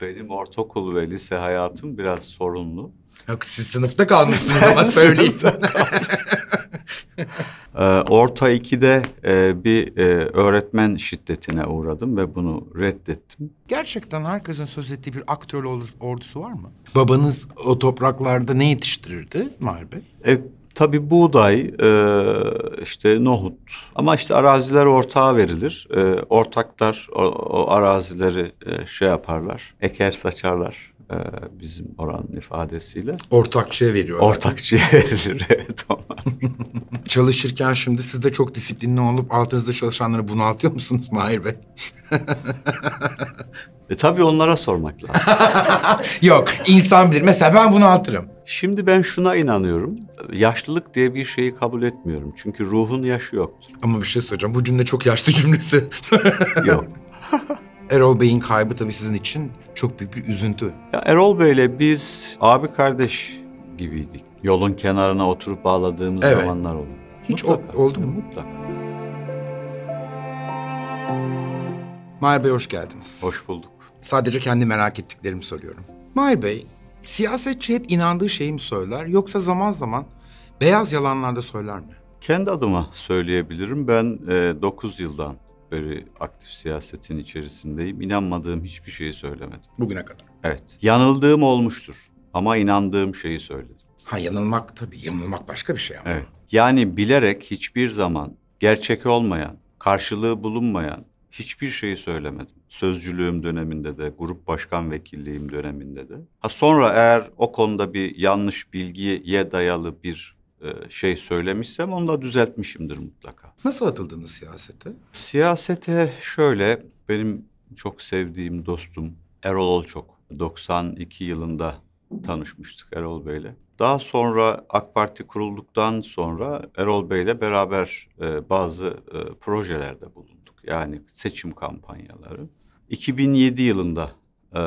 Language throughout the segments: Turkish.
Benim ortaokul ve lise hayatım biraz sorunlu. Yok siz sınıfta kalmışsınız ama söyleyeyim. ee, orta 2'de e, bir e, öğretmen şiddetine uğradım ve bunu reddettim. Gerçekten herkesin söz ettiği bir aktör ordusu var mı? Babanız o topraklarda ne yetiştirirdi Mahir Bey? E, Tabi buğday, e, işte nohut ama işte araziler ortağa verilir. E, ortaklar o, o arazileri e, şey yaparlar, eker saçarlar e, bizim oranın ifadesiyle. Ortakçıya veriyorlar. Ortakçıya verilir evet onlar. Çalışırken şimdi siz de çok disiplinli olup altınızda çalışanları bunaltıyor musunuz Mahir Bey? e tabii onlara sormak lazım. Yok insan bilir. Mesela ben bunaltırım. Şimdi ben şuna inanıyorum. Yaşlılık diye bir şeyi kabul etmiyorum. Çünkü ruhun yaşı yoktur. Ama bir şey söyleyeceğim. Bu cümle çok yaşlı cümlesi. Yok. Erol Bey'in kaybı tabii sizin için çok büyük bir üzüntü. Ya Erol Bey'le biz abi kardeş gibiydik. Yolun kenarına oturup bağladığımız evet. zamanlar oldu. Hiç mutlaka, o, oldu mu? Mutlaka. Mahir Bey hoş geldiniz. Hoş bulduk. Sadece kendi merak ettiklerimi soruyorum. Mahir Bey, Siyasetçi hep inandığı şeyi mi söyler yoksa zaman zaman beyaz yalanlar da söyler mi? Kendi adıma söyleyebilirim. Ben e, yıldan beri aktif siyasetin içerisindeyim. İnanmadığım hiçbir şeyi söylemedim. Bugüne kadar? Evet. Yanıldığım olmuştur ama inandığım şeyi söyledim. Ha yanılmak tabii. Yanılmak başka bir şey ama. Evet. Yani bilerek hiçbir zaman gerçek olmayan, karşılığı bulunmayan hiçbir şeyi söylemedim sözcülüğüm döneminde de, grup başkan vekilliğim döneminde de. Ha sonra eğer o konuda bir yanlış bilgiye dayalı bir e, şey söylemişsem onu da düzeltmişimdir mutlaka. Nasıl atıldınız siyasete? Siyasete şöyle benim çok sevdiğim dostum Erol Olçok 92 yılında tanışmıştık Erol Bey'le. Daha sonra AK Parti kurulduktan sonra Erol Bey'le beraber e, bazı e, projelerde bulunduk. Yani seçim kampanyaları. 2007 yılında e,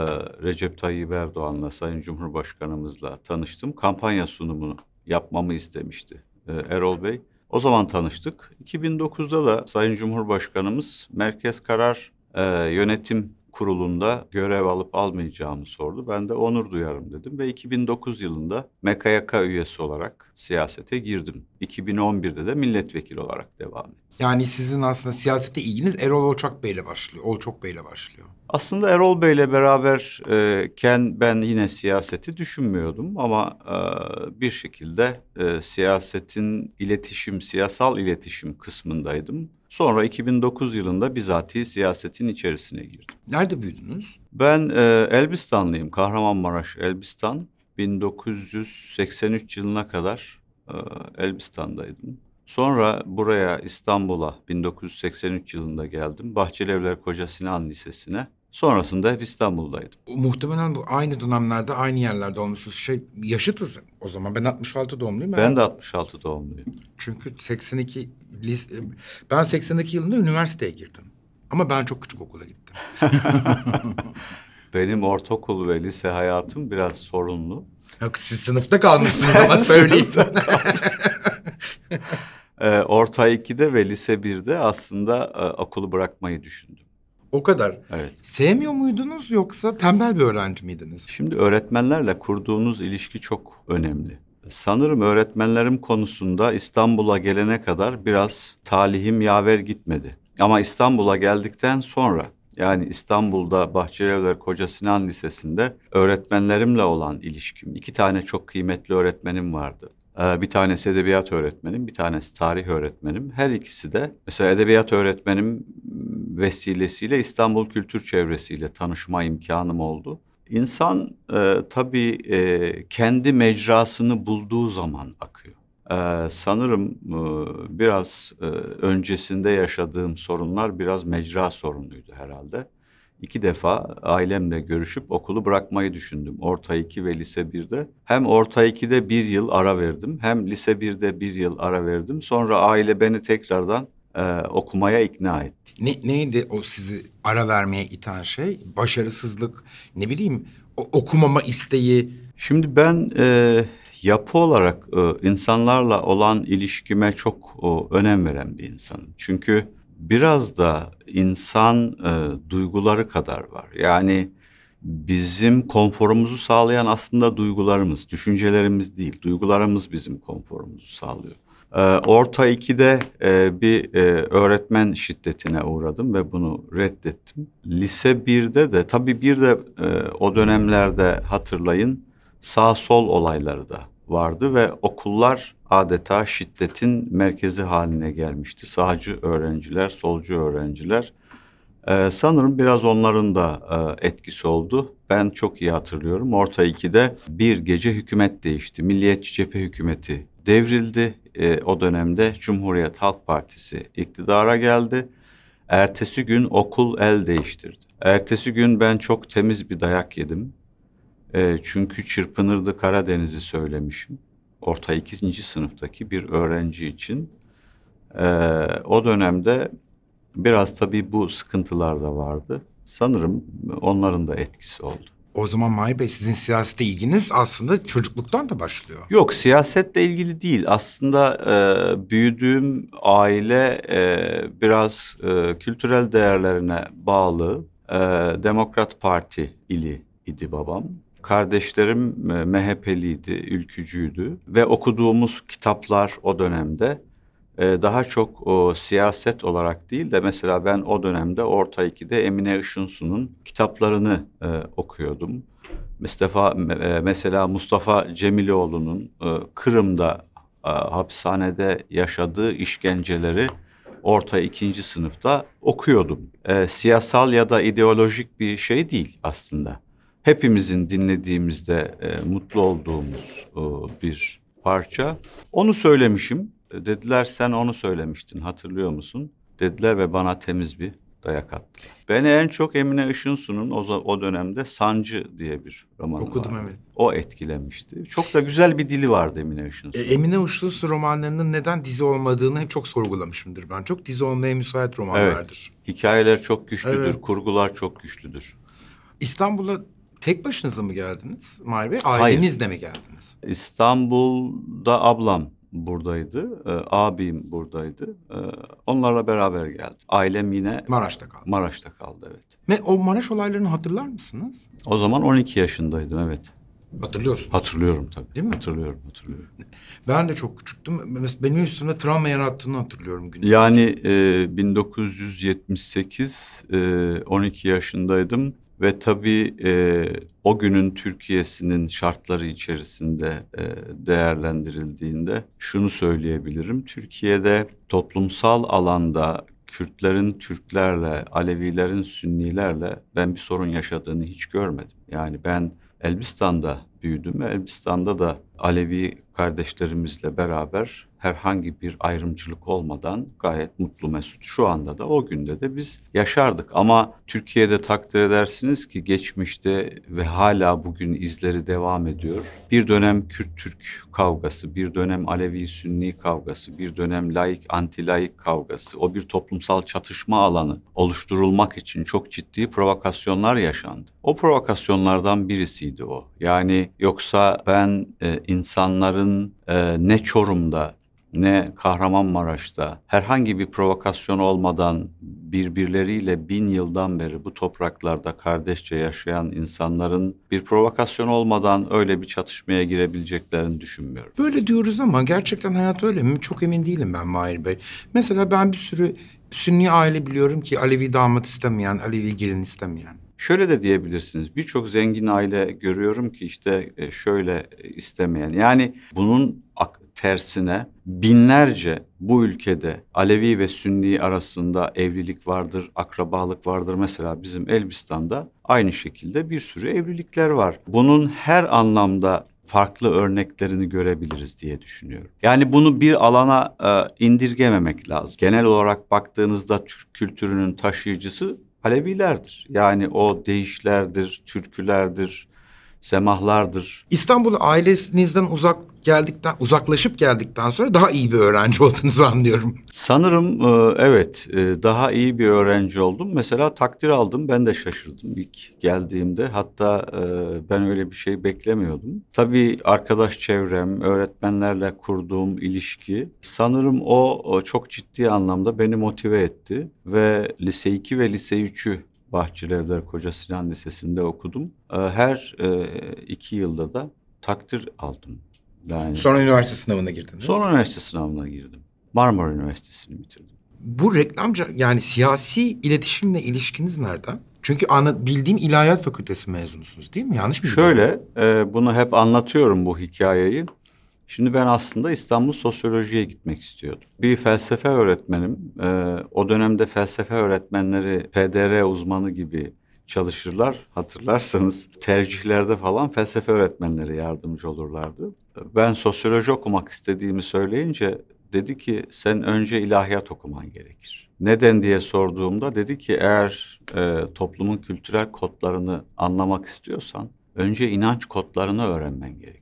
Recep Tayyip Erdoğan'la Sayın Cumhurbaşkanımızla tanıştım. Kampanya sunumunu yapmamı istemişti e, Erol Bey. O zaman tanıştık. 2009'da da Sayın Cumhurbaşkanımız Merkez Karar e, Yönetim kurulunda görev alıp almayacağımı sordu. Ben de onur duyarım dedim ve 2009 yılında MKYK üyesi olarak siyasete girdim. 2011'de de milletvekili olarak devam ettim. Yani sizin aslında siyasete ilginiz Erol Olçak Bey'le başlıyor. Olçak Bey'le başlıyor. Aslında Erol Bey'le beraberken e, ben yine siyaseti düşünmüyordum ama e, bir şekilde e, siyasetin iletişim, siyasal iletişim kısmındaydım. Sonra 2009 yılında bizatihi siyasetin içerisine girdim. Nerede büyüdünüz? Ben e, Elbistanlıyım. Kahramanmaraş, Elbistan. 1983 yılına kadar e, Elbistan'daydım. Sonra buraya İstanbul'a 1983 yılında geldim. Bahçelievler Evler Koca Sinan Lisesi'ne. Sonrasında hep İstanbul'daydım. Muhtemelen bu aynı dönemlerde aynı yerlerde olmuşuz. Şey yaşıtız o zaman. Ben 66 doğumluyum. Ben, ben de 66 doğumluyum. Çünkü 82 ben 82 yılında üniversiteye girdim. Ama ben çok küçük okula gittim. Benim ortaokul ve lise hayatım biraz sorunlu. Yok siz sınıfta kalmışsınız ama söyleyeyim. ee, orta 2'de ve lise 1'de aslında e, okulu bırakmayı düşündüm. O kadar. Evet. Sevmiyor muydunuz yoksa tembel bir öğrenci miydiniz? Şimdi öğretmenlerle kurduğunuz ilişki çok önemli. Sanırım öğretmenlerim konusunda İstanbul'a gelene kadar biraz talihim yaver gitmedi. Ama İstanbul'a geldikten sonra yani İstanbul'da Bahçelievler Koca Sinan Lisesi'nde öğretmenlerimle olan ilişkim. iki tane çok kıymetli öğretmenim vardı. Ee, bir tanesi edebiyat öğretmenim, bir tanesi tarih öğretmenim. Her ikisi de mesela edebiyat öğretmenim vesilesiyle İstanbul kültür çevresiyle tanışma imkanım oldu. İnsan e, tabii e, kendi mecrasını bulduğu zaman akıyor. E, sanırım e, biraz e, öncesinde yaşadığım sorunlar biraz mecra sorunuydu herhalde iki defa ailemle görüşüp okulu bırakmayı düşündüm. Orta 2 ve lise 1'de. Hem orta 2'de bir yıl ara verdim hem lise 1'de bir yıl ara verdim. Sonra aile beni tekrardan e, okumaya ikna etti. Ne, neydi o sizi ara vermeye iten şey? Başarısızlık, ne bileyim o, okumama isteği. Şimdi ben e, yapı olarak e, insanlarla olan ilişkime çok e, önem veren bir insanım. Çünkü biraz da insan e, duyguları kadar var. Yani bizim konforumuzu sağlayan aslında duygularımız, düşüncelerimiz değil. Duygularımız bizim konforumuzu sağlıyor. E, orta 2'de e, bir e, öğretmen şiddetine uğradım ve bunu reddettim. Lise 1'de de tabii bir de e, o dönemlerde hatırlayın sağ sol olayları da vardı ve okullar adeta şiddetin merkezi haline gelmişti. Sağcı öğrenciler, solcu öğrenciler. Ee, sanırım biraz onların da e, etkisi oldu. Ben çok iyi hatırlıyorum. Orta 2'de bir gece hükümet değişti. Milliyetçi Cephe Hükümeti devrildi. E, o dönemde Cumhuriyet Halk Partisi iktidara geldi. Ertesi gün okul el değiştirdi. Ertesi gün ben çok temiz bir dayak yedim. E, çünkü çırpınırdı Karadeniz'i söylemişim orta ikinci sınıftaki bir öğrenci için e, o dönemde biraz tabii bu sıkıntılar da vardı. Sanırım onların da etkisi oldu. O zaman Mahir Bey sizin siyasete ilginiz aslında çocukluktan da başlıyor. Yok siyasetle ilgili değil. Aslında e, büyüdüğüm aile e, biraz e, kültürel değerlerine bağlı e, Demokrat Parti ili idi babam. Kardeşlerim e, MHP'liydi, ülkücüydü ve okuduğumuz kitaplar o dönemde e, daha çok o, siyaset olarak değil de mesela ben o dönemde Orta 2'de Emine Işınsu'nun kitaplarını e, okuyordum. Mustafa e, mesela Mustafa Cemiloğlu'nun e, Kırım'da e, hapishanede yaşadığı işkenceleri orta ikinci sınıfta okuyordum. E, siyasal ya da ideolojik bir şey değil aslında hepimizin dinlediğimizde e, mutlu olduğumuz e, bir parça. Onu söylemişim. E, dediler sen onu söylemiştin hatırlıyor musun? Dediler ve bana temiz bir dayak attılar. Beni en çok Emine Işınsu'nun o, o dönemde Sancı diye bir romanı Okudum vardı. evet. O etkilemişti. Çok da güzel bir dili vardı Emine Işınsu. E, Emine Işınsu romanlarının neden dizi olmadığını hep çok sorgulamışımdır ben. Çok dizi olmaya müsait romanlardır. Evet. Hikayeler çok güçlüdür, evet. kurgular çok güçlüdür. İstanbul'a Tek başınıza mı geldiniz Mahir Bey? Ailenizle mi geldiniz? İstanbul'da ablam buradaydı. E, abim buradaydı. E, onlarla beraber geldi. Ailem yine Maraş'ta kaldı. Maraş'ta kaldı evet. Ve o Maraş olaylarını hatırlar mısınız? O zaman 12 yaşındaydım evet. Hatırlıyorsun. Hatırlıyorum tabii. Değil mi? Hatırlıyorum, hatırlıyorum. Ben de çok küçüktüm. Benim üstümde travma yarattığını hatırlıyorum. Günümüzde. Yani e, 1978, e, 12 yaşındaydım. Ve tabii e, o günün Türkiye'sinin şartları içerisinde e, değerlendirildiğinde şunu söyleyebilirim. Türkiye'de toplumsal alanda Kürtlerin Türklerle, Alevilerin Sünnilerle ben bir sorun yaşadığını hiç görmedim. Yani ben Elbistan'da büyüdüm Elbistan'da da Alevi kardeşlerimizle beraber herhangi bir ayrımcılık olmadan gayet mutlu mesut. Şu anda da o günde de biz yaşardık ama Türkiye'de takdir edersiniz ki geçmişte ve hala bugün izleri devam ediyor. Bir dönem Kürt-Türk kavgası, bir dönem Alevi-Sünni kavgası, bir dönem laik-antilaik kavgası. O bir toplumsal çatışma alanı oluşturulmak için çok ciddi provokasyonlar yaşandı. O provokasyonlardan birisiydi o. Yani Yoksa ben e, insanların e, ne Çorum'da ne Kahramanmaraş'ta herhangi bir provokasyon olmadan birbirleriyle bin yıldan beri bu topraklarda kardeşçe yaşayan insanların bir provokasyon olmadan öyle bir çatışmaya girebileceklerini düşünmüyorum. Böyle diyoruz ama gerçekten hayat öyle mi? Çok emin değilim ben Mahir Bey. Mesela ben bir sürü Sünni aile biliyorum ki Alevi damat istemeyen, Alevi gelin istemeyen. Şöyle de diyebilirsiniz. Birçok zengin aile görüyorum ki işte e, şöyle e, istemeyen. Yani bunun tersine binlerce bu ülkede Alevi ve Sünni arasında evlilik vardır, akrabalık vardır. Mesela bizim Elbistan'da aynı şekilde bir sürü evlilikler var. Bunun her anlamda farklı örneklerini görebiliriz diye düşünüyorum. Yani bunu bir alana e, indirgememek lazım. Genel olarak baktığınızda Türk kültürünün taşıyıcısı Alevilerdir. Yani o değişlerdir, türkülerdir, semahlardır. İstanbul ailenizden uzak geldikten uzaklaşıp geldikten sonra daha iyi bir öğrenci olduğunuzu anlıyorum. Sanırım e, evet e, daha iyi bir öğrenci oldum. Mesela takdir aldım ben de şaşırdım ilk geldiğimde. Hatta e, ben öyle bir şey beklemiyordum. Tabii arkadaş çevrem, öğretmenlerle kurduğum ilişki sanırım o çok ciddi anlamda beni motive etti ve lise 2 ve lise 3'ü Bahçelievler Koca Sinan Lisesi'nde okudum. Ee, her e, iki yılda da takdir aldım. Yani sonra üniversite sınavına girdin. Sonra üniversite sınavına girdim. Marmara Üniversitesi'ni bitirdim. Bu reklamca yani siyasi iletişimle ilişkiniz nerede? Çünkü anla, bildiğim ilahiyat fakültesi mezunusunuz değil mi? Yanlış mı? Şöyle e, bunu hep anlatıyorum bu hikayeyi. Şimdi ben aslında İstanbul Sosyoloji'ye gitmek istiyordum. Bir felsefe öğretmenim, e, o dönemde felsefe öğretmenleri PDR uzmanı gibi çalışırlar. Hatırlarsanız tercihlerde falan felsefe öğretmenleri yardımcı olurlardı. Ben sosyoloji okumak istediğimi söyleyince dedi ki sen önce ilahiyat okuman gerekir. Neden diye sorduğumda dedi ki eğer e, toplumun kültürel kodlarını anlamak istiyorsan önce inanç kodlarını öğrenmen gerekir.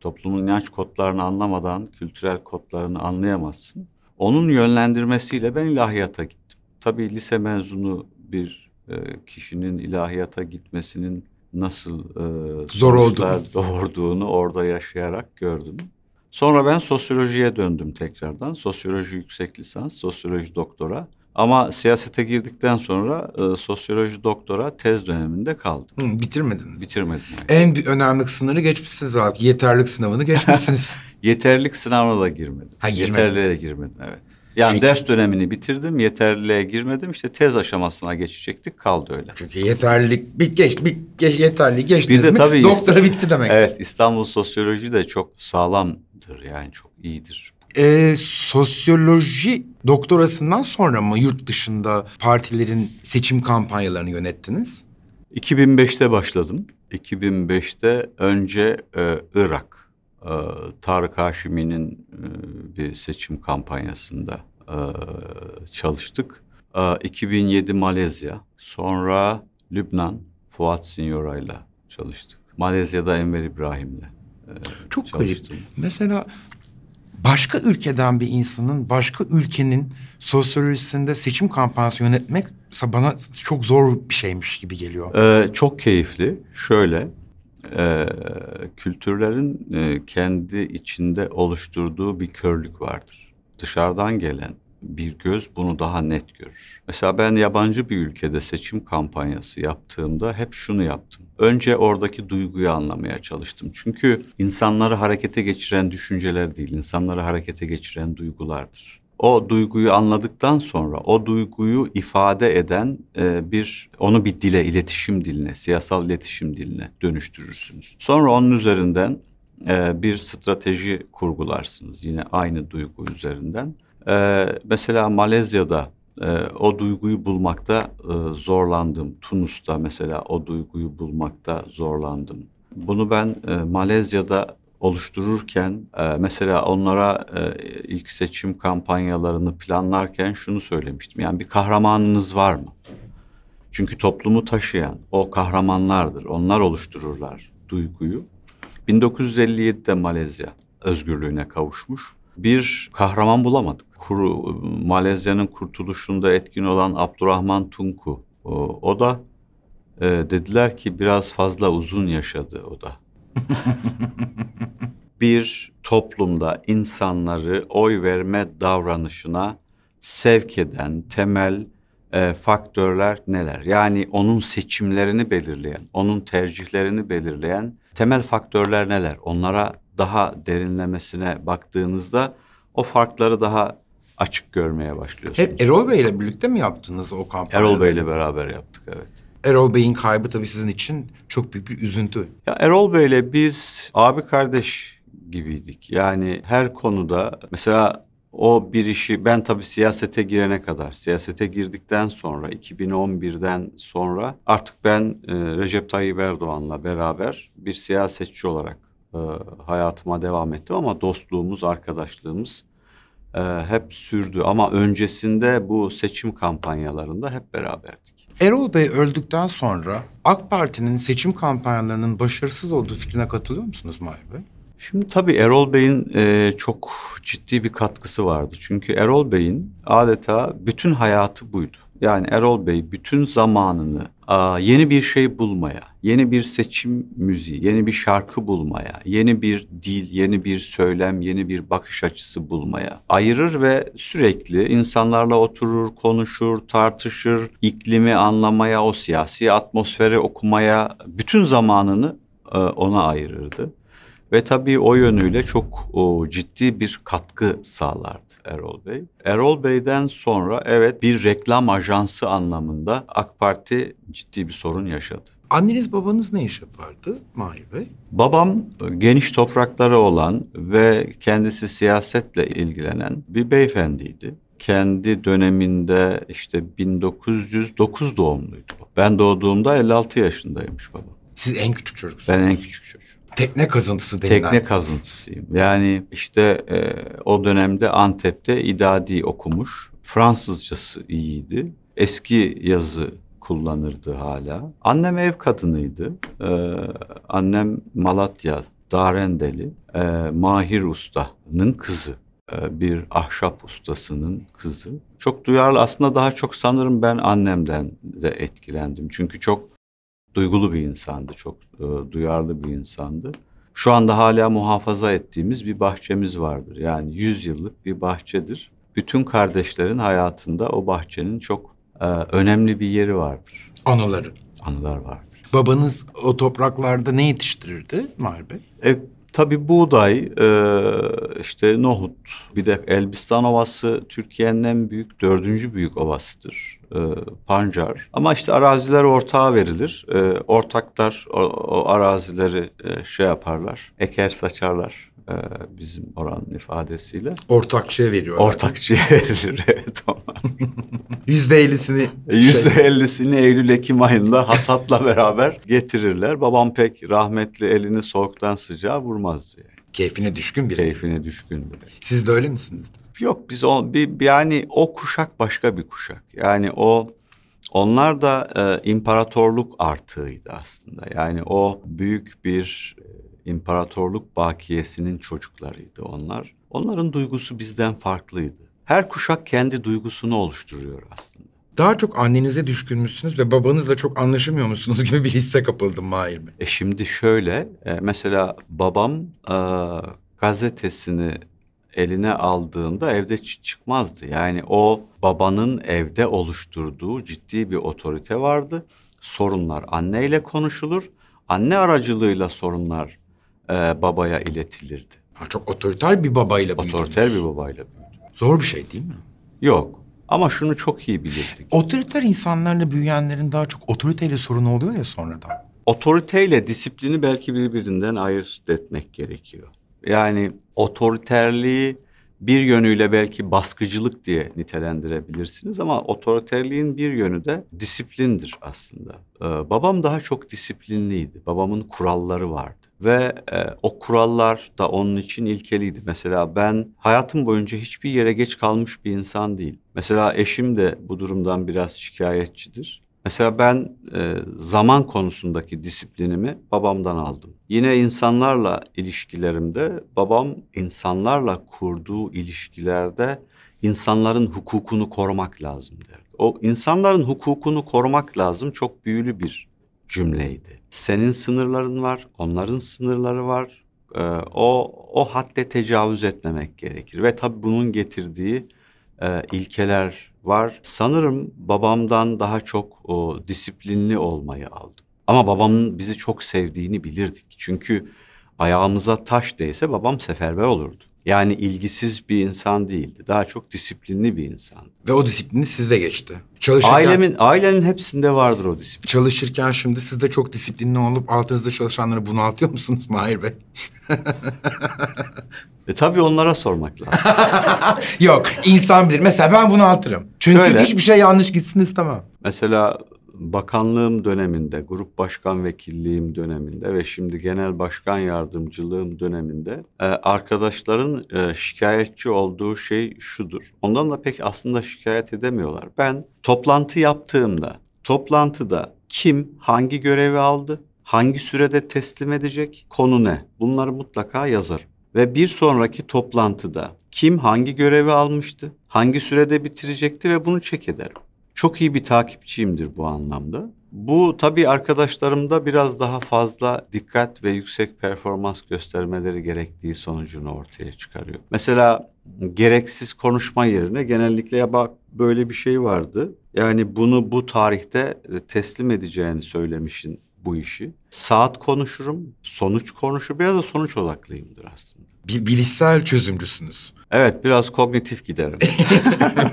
Toplumun inanç kodlarını anlamadan kültürel kodlarını anlayamazsın. Onun yönlendirmesiyle ben ilahiyata gittim. Tabii lise mezunu bir e, kişinin ilahiyata gitmesinin nasıl e, zor olduğunu. doğurduğunu orada yaşayarak gördüm. Sonra ben sosyolojiye döndüm tekrardan. Sosyoloji yüksek lisans, sosyoloji doktora. Ama siyasete girdikten sonra e, sosyoloji doktora tez döneminde kaldım. Hı, bitirmediniz. Bitirmedim. Yani. En önemli sınırı geçmişsiniz abi. Yeterlik sınavını geçmişsiniz. yeterlik sınavına da girmedim. Ha Yeterliğe de girmedim evet. Yani Çünkü... ders dönemini bitirdim, yeterliliğe girmedim. İşte tez aşamasına geçecektik, kaldı öyle. Çünkü yeterlilik bit geç, bit geç yeterli geçti bir de mi? Tabii Doktora bitti demek. Evet, İstanbul Sosyoloji de çok sağlamdır yani çok iyidir. Ee, sosyoloji doktorasından sonra mı yurt dışında partilerin seçim kampanyalarını yönettiniz? 2005'te başladım. 2005'te önce e, Irak, e, Tarık Haşimi'nin e, bir seçim kampanyasında e, çalıştık. E, 2007 Malezya, sonra Lübnan, Fuat Sinyora'yla çalıştık. Malezya'da Enver İbrahim'le. E, Çok çalıştım. garip. Mesela başka ülkeden bir insanın başka ülkenin sosyolojisinde seçim kampanyası yönetmek bana çok zor bir şeymiş gibi geliyor. Ee, çok keyifli. Şöyle e, kültürlerin e, kendi içinde oluşturduğu bir körlük vardır. Dışarıdan gelen bir göz bunu daha net görür. Mesela ben yabancı bir ülkede seçim kampanyası yaptığımda hep şunu yaptım. Önce oradaki duyguyu anlamaya çalıştım. Çünkü insanları harekete geçiren düşünceler değil, insanları harekete geçiren duygulardır. O duyguyu anladıktan sonra o duyguyu ifade eden e, bir onu bir dile, iletişim diline, siyasal iletişim diline dönüştürürsünüz. Sonra onun üzerinden e, bir strateji kurgularsınız yine aynı duygu üzerinden. E, mesela Malezya'da e, o duyguyu bulmakta e, zorlandım. Tunus'ta mesela o duyguyu bulmakta zorlandım. Bunu ben e, Malezya'da oluştururken e, mesela onlara e, ilk seçim kampanyalarını planlarken şunu söylemiştim. Yani bir kahramanınız var mı? Çünkü toplumu taşıyan o kahramanlardır. Onlar oluştururlar duyguyu. 1957'de Malezya özgürlüğüne kavuşmuş bir kahraman bulamadık. Kuru, Malezya'nın kurtuluşunda etkin olan Abdurrahman Tunku. O, o da e, dediler ki biraz fazla uzun yaşadı o da. bir toplumda insanları oy verme davranışına sevk eden temel e, faktörler neler? Yani onun seçimlerini belirleyen, onun tercihlerini belirleyen temel faktörler neler? Onlara daha derinlemesine baktığınızda o farkları daha açık görmeye başlıyorsunuz. Hep Erol Bey ile birlikte mi yaptınız o kampanyayı? Erol Bey ile beraber yaptık evet. Erol Bey'in kaybı tabii sizin için çok büyük bir üzüntü. Ya Erol ile biz abi kardeş gibiydik. Yani her konuda mesela o bir işi ben tabii siyasete girene kadar, siyasete girdikten sonra 2011'den sonra artık ben e, Recep Tayyip Erdoğan'la beraber bir siyasetçi olarak e, hayatıma devam ettim ama dostluğumuz, arkadaşlığımız e, hep sürdü. Ama öncesinde bu seçim kampanyalarında hep beraberdik. Erol Bey öldükten sonra AK Parti'nin seçim kampanyalarının başarısız olduğu fikrine katılıyor musunuz Mahir Bey? Şimdi tabii Erol Bey'in e, çok ciddi bir katkısı vardı. Çünkü Erol Bey'in adeta bütün hayatı buydu yani Erol Bey bütün zamanını yeni bir şey bulmaya, yeni bir seçim müziği, yeni bir şarkı bulmaya, yeni bir dil, yeni bir söylem, yeni bir bakış açısı bulmaya ayırır ve sürekli insanlarla oturur, konuşur, tartışır, iklimi anlamaya, o siyasi atmosferi okumaya bütün zamanını e, ona ayırırdı. Ve tabii o yönüyle çok ciddi bir katkı sağlardı. Erol Bey. Erol Bey'den sonra evet bir reklam ajansı anlamında AK Parti ciddi bir sorun yaşadı. Anneniz babanız ne iş yapardı Mahir Bey? Babam e, geniş toprakları olan ve kendisi siyasetle ilgilenen bir beyefendiydi. Kendi döneminde işte 1909 doğumluydu. Ben doğduğumda 56 yaşındaymış babam. Siz en küçük çocuksunuz. Ben en küçük çocuk. Tekne kazıntısı denilen. Tekne kazıntısıyım. Yani işte e, o dönemde Antep'te idadi okumuş. Fransızcası iyiydi. Eski yazı kullanırdı hala. Annem ev kadınıydı. Ee, annem Malatya Darendeli e, Mahir Usta'nın kızı. E, bir ahşap ustasının kızı. Çok duyarlı aslında daha çok sanırım ben annemden de etkilendim. Çünkü çok duygulu bir insandı, çok e, duyarlı bir insandı. Şu anda hala muhafaza ettiğimiz bir bahçemiz vardır. Yani 100 yıllık bir bahçedir. Bütün kardeşlerin hayatında o bahçenin çok e, önemli bir yeri vardır. Anıları. Anılar vardır. Babanız o topraklarda ne yetiştirirdi Mahir Bey? E, Tabi buğday, e, işte nohut, bir de Elbistan Ovası Türkiye'nin en büyük, dördüncü büyük ovasıdır. E, Pancar. Ama işte araziler ortağa verilir. E, ortaklar o, o arazileri şey yaparlar, eker saçarlar e, bizim oranın ifadesiyle. Ortakçıya veriyor Ortakçıya verilir evet onlar. Yüzde ellisini. Şey- Yüzde ellisini Eylül Ekim ayında hasatla beraber getirirler. Babam pek rahmetli elini soğuktan sıcağa vurmaz diye. Keyfine düşkün birisi. Keyfine düşkün biri. Siz de öyle misiniz? Yok biz o, bir, yani o kuşak başka bir kuşak. Yani o onlar da e, imparatorluk artığıydı aslında. Yani o büyük bir İmparatorluk bakiyesinin çocuklarıydı onlar. Onların duygusu bizden farklıydı. Her kuşak kendi duygusunu oluşturuyor aslında. Daha çok annenize düşkün müsünüz ve babanızla çok anlaşamıyor musunuz gibi bir hisse kapıldım Mahir Bey. E şimdi şöyle e, mesela babam e, gazetesini eline aldığında evde çıkmazdı. Yani o babanın evde oluşturduğu ciddi bir otorite vardı. Sorunlar anneyle konuşulur. Anne aracılığıyla sorunlar e, babaya iletilirdi. Ha, çok otoriter bir babayla büyüdünüz. Otoriter bir babayla büyüdüm. Zor bir şey değil mi? Yok. Ama şunu çok iyi bilirdik. Otoriter insanlarla büyüyenlerin daha çok otoriteyle sorunu oluyor ya sonradan. Otoriteyle disiplini belki birbirinden ayırt etmek gerekiyor. Yani otoriterliği bir yönüyle belki baskıcılık diye nitelendirebilirsiniz ama otoriterliğin bir yönü de disiplindir aslında. Ee, babam daha çok disiplinliydi. Babamın kuralları vardı. Ve e, o kurallar da onun için ilkeliydi. Mesela ben hayatım boyunca hiçbir yere geç kalmış bir insan değil. Mesela eşim de bu durumdan biraz şikayetçidir. Mesela ben e, zaman konusundaki disiplinimi babamdan aldım. Yine insanlarla ilişkilerimde babam insanlarla kurduğu ilişkilerde insanların hukukunu korumak lazım derdi. O insanların hukukunu korumak lazım çok büyülü bir cümleydi. Senin sınırların var, onların sınırları var. E, o o hadde tecavüz etmemek gerekir ve tabii bunun getirdiği e, ilkeler var. Sanırım babamdan daha çok o, disiplinli olmayı aldım. Ama babamın bizi çok sevdiğini bilirdik. Çünkü ayağımıza taş değse babam seferber olurdu. Yani ilgisiz bir insan değildi. Daha çok disiplinli bir insandı. Ve o disiplini sizde geçti. Çalışırken, Ailemin, ailenin hepsinde vardır o disiplin. Çalışırken şimdi siz de çok disiplinli olup altınızda çalışanları bunaltıyor musunuz Mahir Bey? E tabii onlara sormak lazım. Yok insan bilir. Mesela ben bunu hatırım. Çünkü Şöyle, hiçbir şey yanlış gitsin istemem. Mesela bakanlığım döneminde, grup başkan vekilliğim döneminde ve şimdi genel başkan yardımcılığım döneminde e, arkadaşların e, şikayetçi olduğu şey şudur. Ondan da pek aslında şikayet edemiyorlar. Ben toplantı yaptığımda, toplantıda kim hangi görevi aldı, hangi sürede teslim edecek, konu ne? Bunları mutlaka yazarım. Ve bir sonraki toplantıda kim hangi görevi almıştı, hangi sürede bitirecekti ve bunu çek ederim. Çok iyi bir takipçiyimdir bu anlamda. Bu tabii arkadaşlarımda biraz daha fazla dikkat ve yüksek performans göstermeleri gerektiği sonucunu ortaya çıkarıyor. Mesela gereksiz konuşma yerine genellikle ya bak böyle bir şey vardı. Yani bunu bu tarihte e, teslim edeceğini söylemişin bu işi. Saat konuşurum, sonuç konuşur. Biraz da sonuç odaklıyımdır aslında. Bil bilişsel çözümcüsünüz. Evet, biraz kognitif giderim.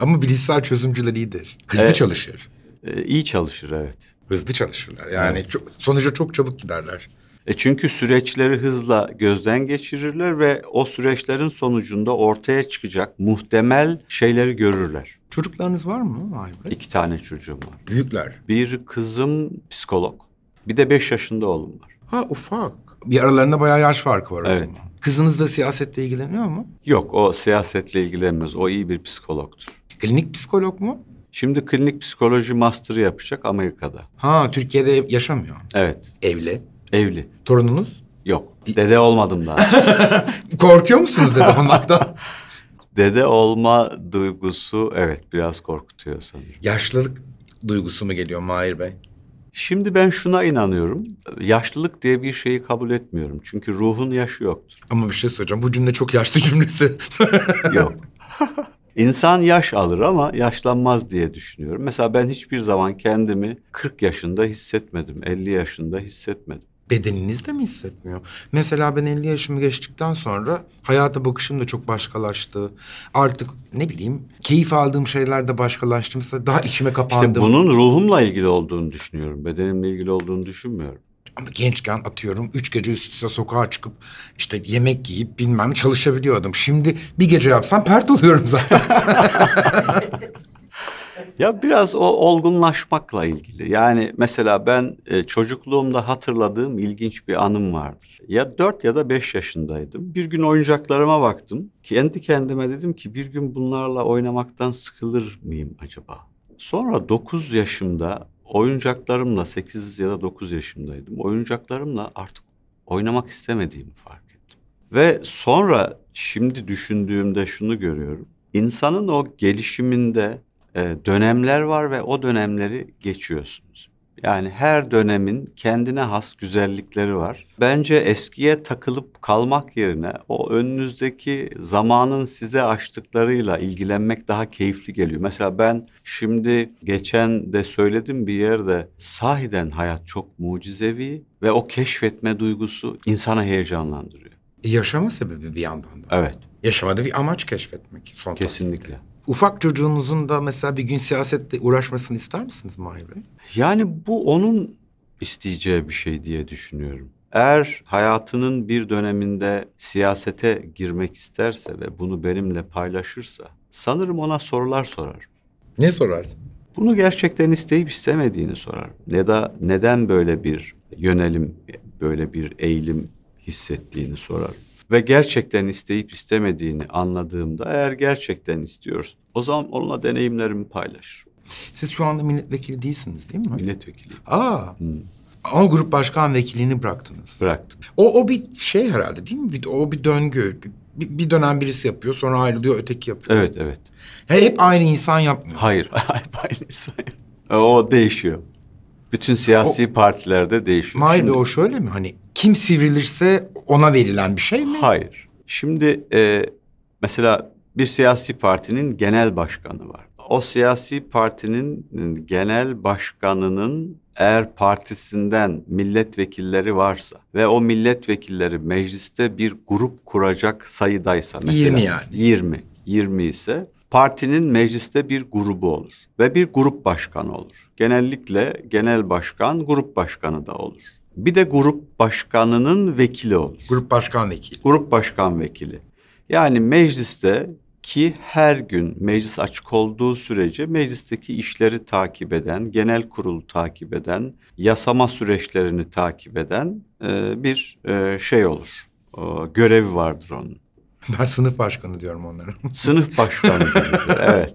Ama bilişsel çözümcüler iyidir. Hızlı evet. çalışır. Ee, iyi çalışır evet. Hızlı çalışırlar. Yani evet. çok, sonuca çok çabuk giderler. E çünkü süreçleri hızla gözden geçirirler ve o süreçlerin sonucunda ortaya çıkacak muhtemel şeyleri görürler. Çocuklarınız var mı Aybey? İki tane çocuğum var. Büyükler. Bir kızım psikolog. Bir de beş yaşında oğlum var. Ha ufak. Bir aralarında bayağı yaş farkı var evet. aslında. Kızınız da siyasetle ilgileniyor mu? Yok o siyasetle ilgilenmez. O iyi bir psikologtur. Klinik psikolog mu? Şimdi klinik psikoloji master'ı yapacak Amerika'da. Ha Türkiye'de yaşamıyor. Evet. Evli. Evli. Torununuz? Yok. Dede olmadım daha. Korkuyor musunuz dede olmaktan? dede olma duygusu evet biraz korkutuyor sanırım. Yaşlılık duygusu mu geliyor Mahir Bey? Şimdi ben şuna inanıyorum. Yaşlılık diye bir şeyi kabul etmiyorum. Çünkü ruhun yaşı yoktur. Ama bir şey söyleyeceğim. Bu cümle çok yaşlı cümlesi. Yok. İnsan yaş alır ama yaşlanmaz diye düşünüyorum. Mesela ben hiçbir zaman kendimi 40 yaşında hissetmedim, 50 yaşında hissetmedim bedeniniz de mi hissetmiyor? Mesela ben 50 yaşımı geçtikten sonra hayata bakışım da çok başkalaştı. Artık ne bileyim keyif aldığım şeyler de başkalaştımsa daha içime kapandım. İşte bunun ruhumla ilgili olduğunu düşünüyorum. Bedenimle ilgili olduğunu düşünmüyorum. Ama gençken atıyorum üç gece üst üste sokağa çıkıp işte yemek yiyip bilmem çalışabiliyordum. Şimdi bir gece yapsam pert oluyorum zaten. Ya biraz o olgunlaşmakla ilgili. Yani mesela ben e, çocukluğumda hatırladığım ilginç bir anım vardır. Ya dört ya da beş yaşındaydım. Bir gün oyuncaklarıma baktım. Kendi kendime dedim ki bir gün bunlarla oynamaktan sıkılır mıyım acaba? Sonra dokuz yaşımda oyuncaklarımla sekiz ya da dokuz yaşımdaydım. Oyuncaklarımla artık oynamak istemediğimi fark ettim. Ve sonra şimdi düşündüğümde şunu görüyorum. İnsanın o gelişiminde e, dönemler var ve o dönemleri geçiyorsunuz. Yani her dönemin kendine has güzellikleri var. Bence eskiye takılıp kalmak yerine o önünüzdeki zamanın size açtıklarıyla ilgilenmek daha keyifli geliyor. Mesela ben şimdi geçen de söyledim bir yerde sahiden hayat çok mucizevi ve o keşfetme duygusu insana heyecanlandırıyor. Yaşama sebebi bir yandan da. Evet. Yaşamada bir amaç keşfetmek. Son Kesinlikle. Tarzında. Ufak çocuğunuzun da mesela bir gün siyasetle uğraşmasını ister misiniz Mahir Bey? Yani bu onun isteyeceği bir şey diye düşünüyorum. Eğer hayatının bir döneminde siyasete girmek isterse ve bunu benimle paylaşırsa sanırım ona sorular sorar. Ne sorarsın? Bunu gerçekten isteyip istemediğini sorar. Ne da neden böyle bir yönelim, böyle bir eğilim hissettiğini sorar ve gerçekten isteyip istemediğini anladığımda eğer gerçekten istiyoruz o zaman onunla deneyimlerimi paylaşırım. Siz şu anda milletvekili değilsiniz değil mi? Milletvekili. Aa. Hmm. Ama grup başkan vekilini bıraktınız. Bıraktım. O, o bir şey herhalde değil mi? Bir, o bir döngü. Bir, bir dönem birisi yapıyor sonra ayrılıyor öteki yapıyor. Evet evet. He, hep aynı insan yapmıyor. Hayır hep aynı insan O değişiyor. Bütün siyasi o, partilerde değişiyor. Hayır Şimdi... o şöyle mi hani kim sivrilirse ona verilen bir şey mi? Hayır. Şimdi e, mesela bir siyasi partinin genel başkanı var. O siyasi partinin genel başkanının eğer partisinden milletvekilleri varsa ve o milletvekilleri mecliste bir grup kuracak sayıdaysa mesela 20 yani. 20 20 ise partinin mecliste bir grubu olur ve bir grup başkanı olur. Genellikle genel başkan grup başkanı da olur bir de grup başkanının vekili olur. Grup başkan vekili. Grup başkan vekili. Yani mecliste ki her gün meclis açık olduğu sürece meclisteki işleri takip eden, genel kurulu takip eden, yasama süreçlerini takip eden e, bir e, şey olur. E, görevi vardır onun. Ben sınıf başkanı diyorum onlara. Sınıf başkanı. evet.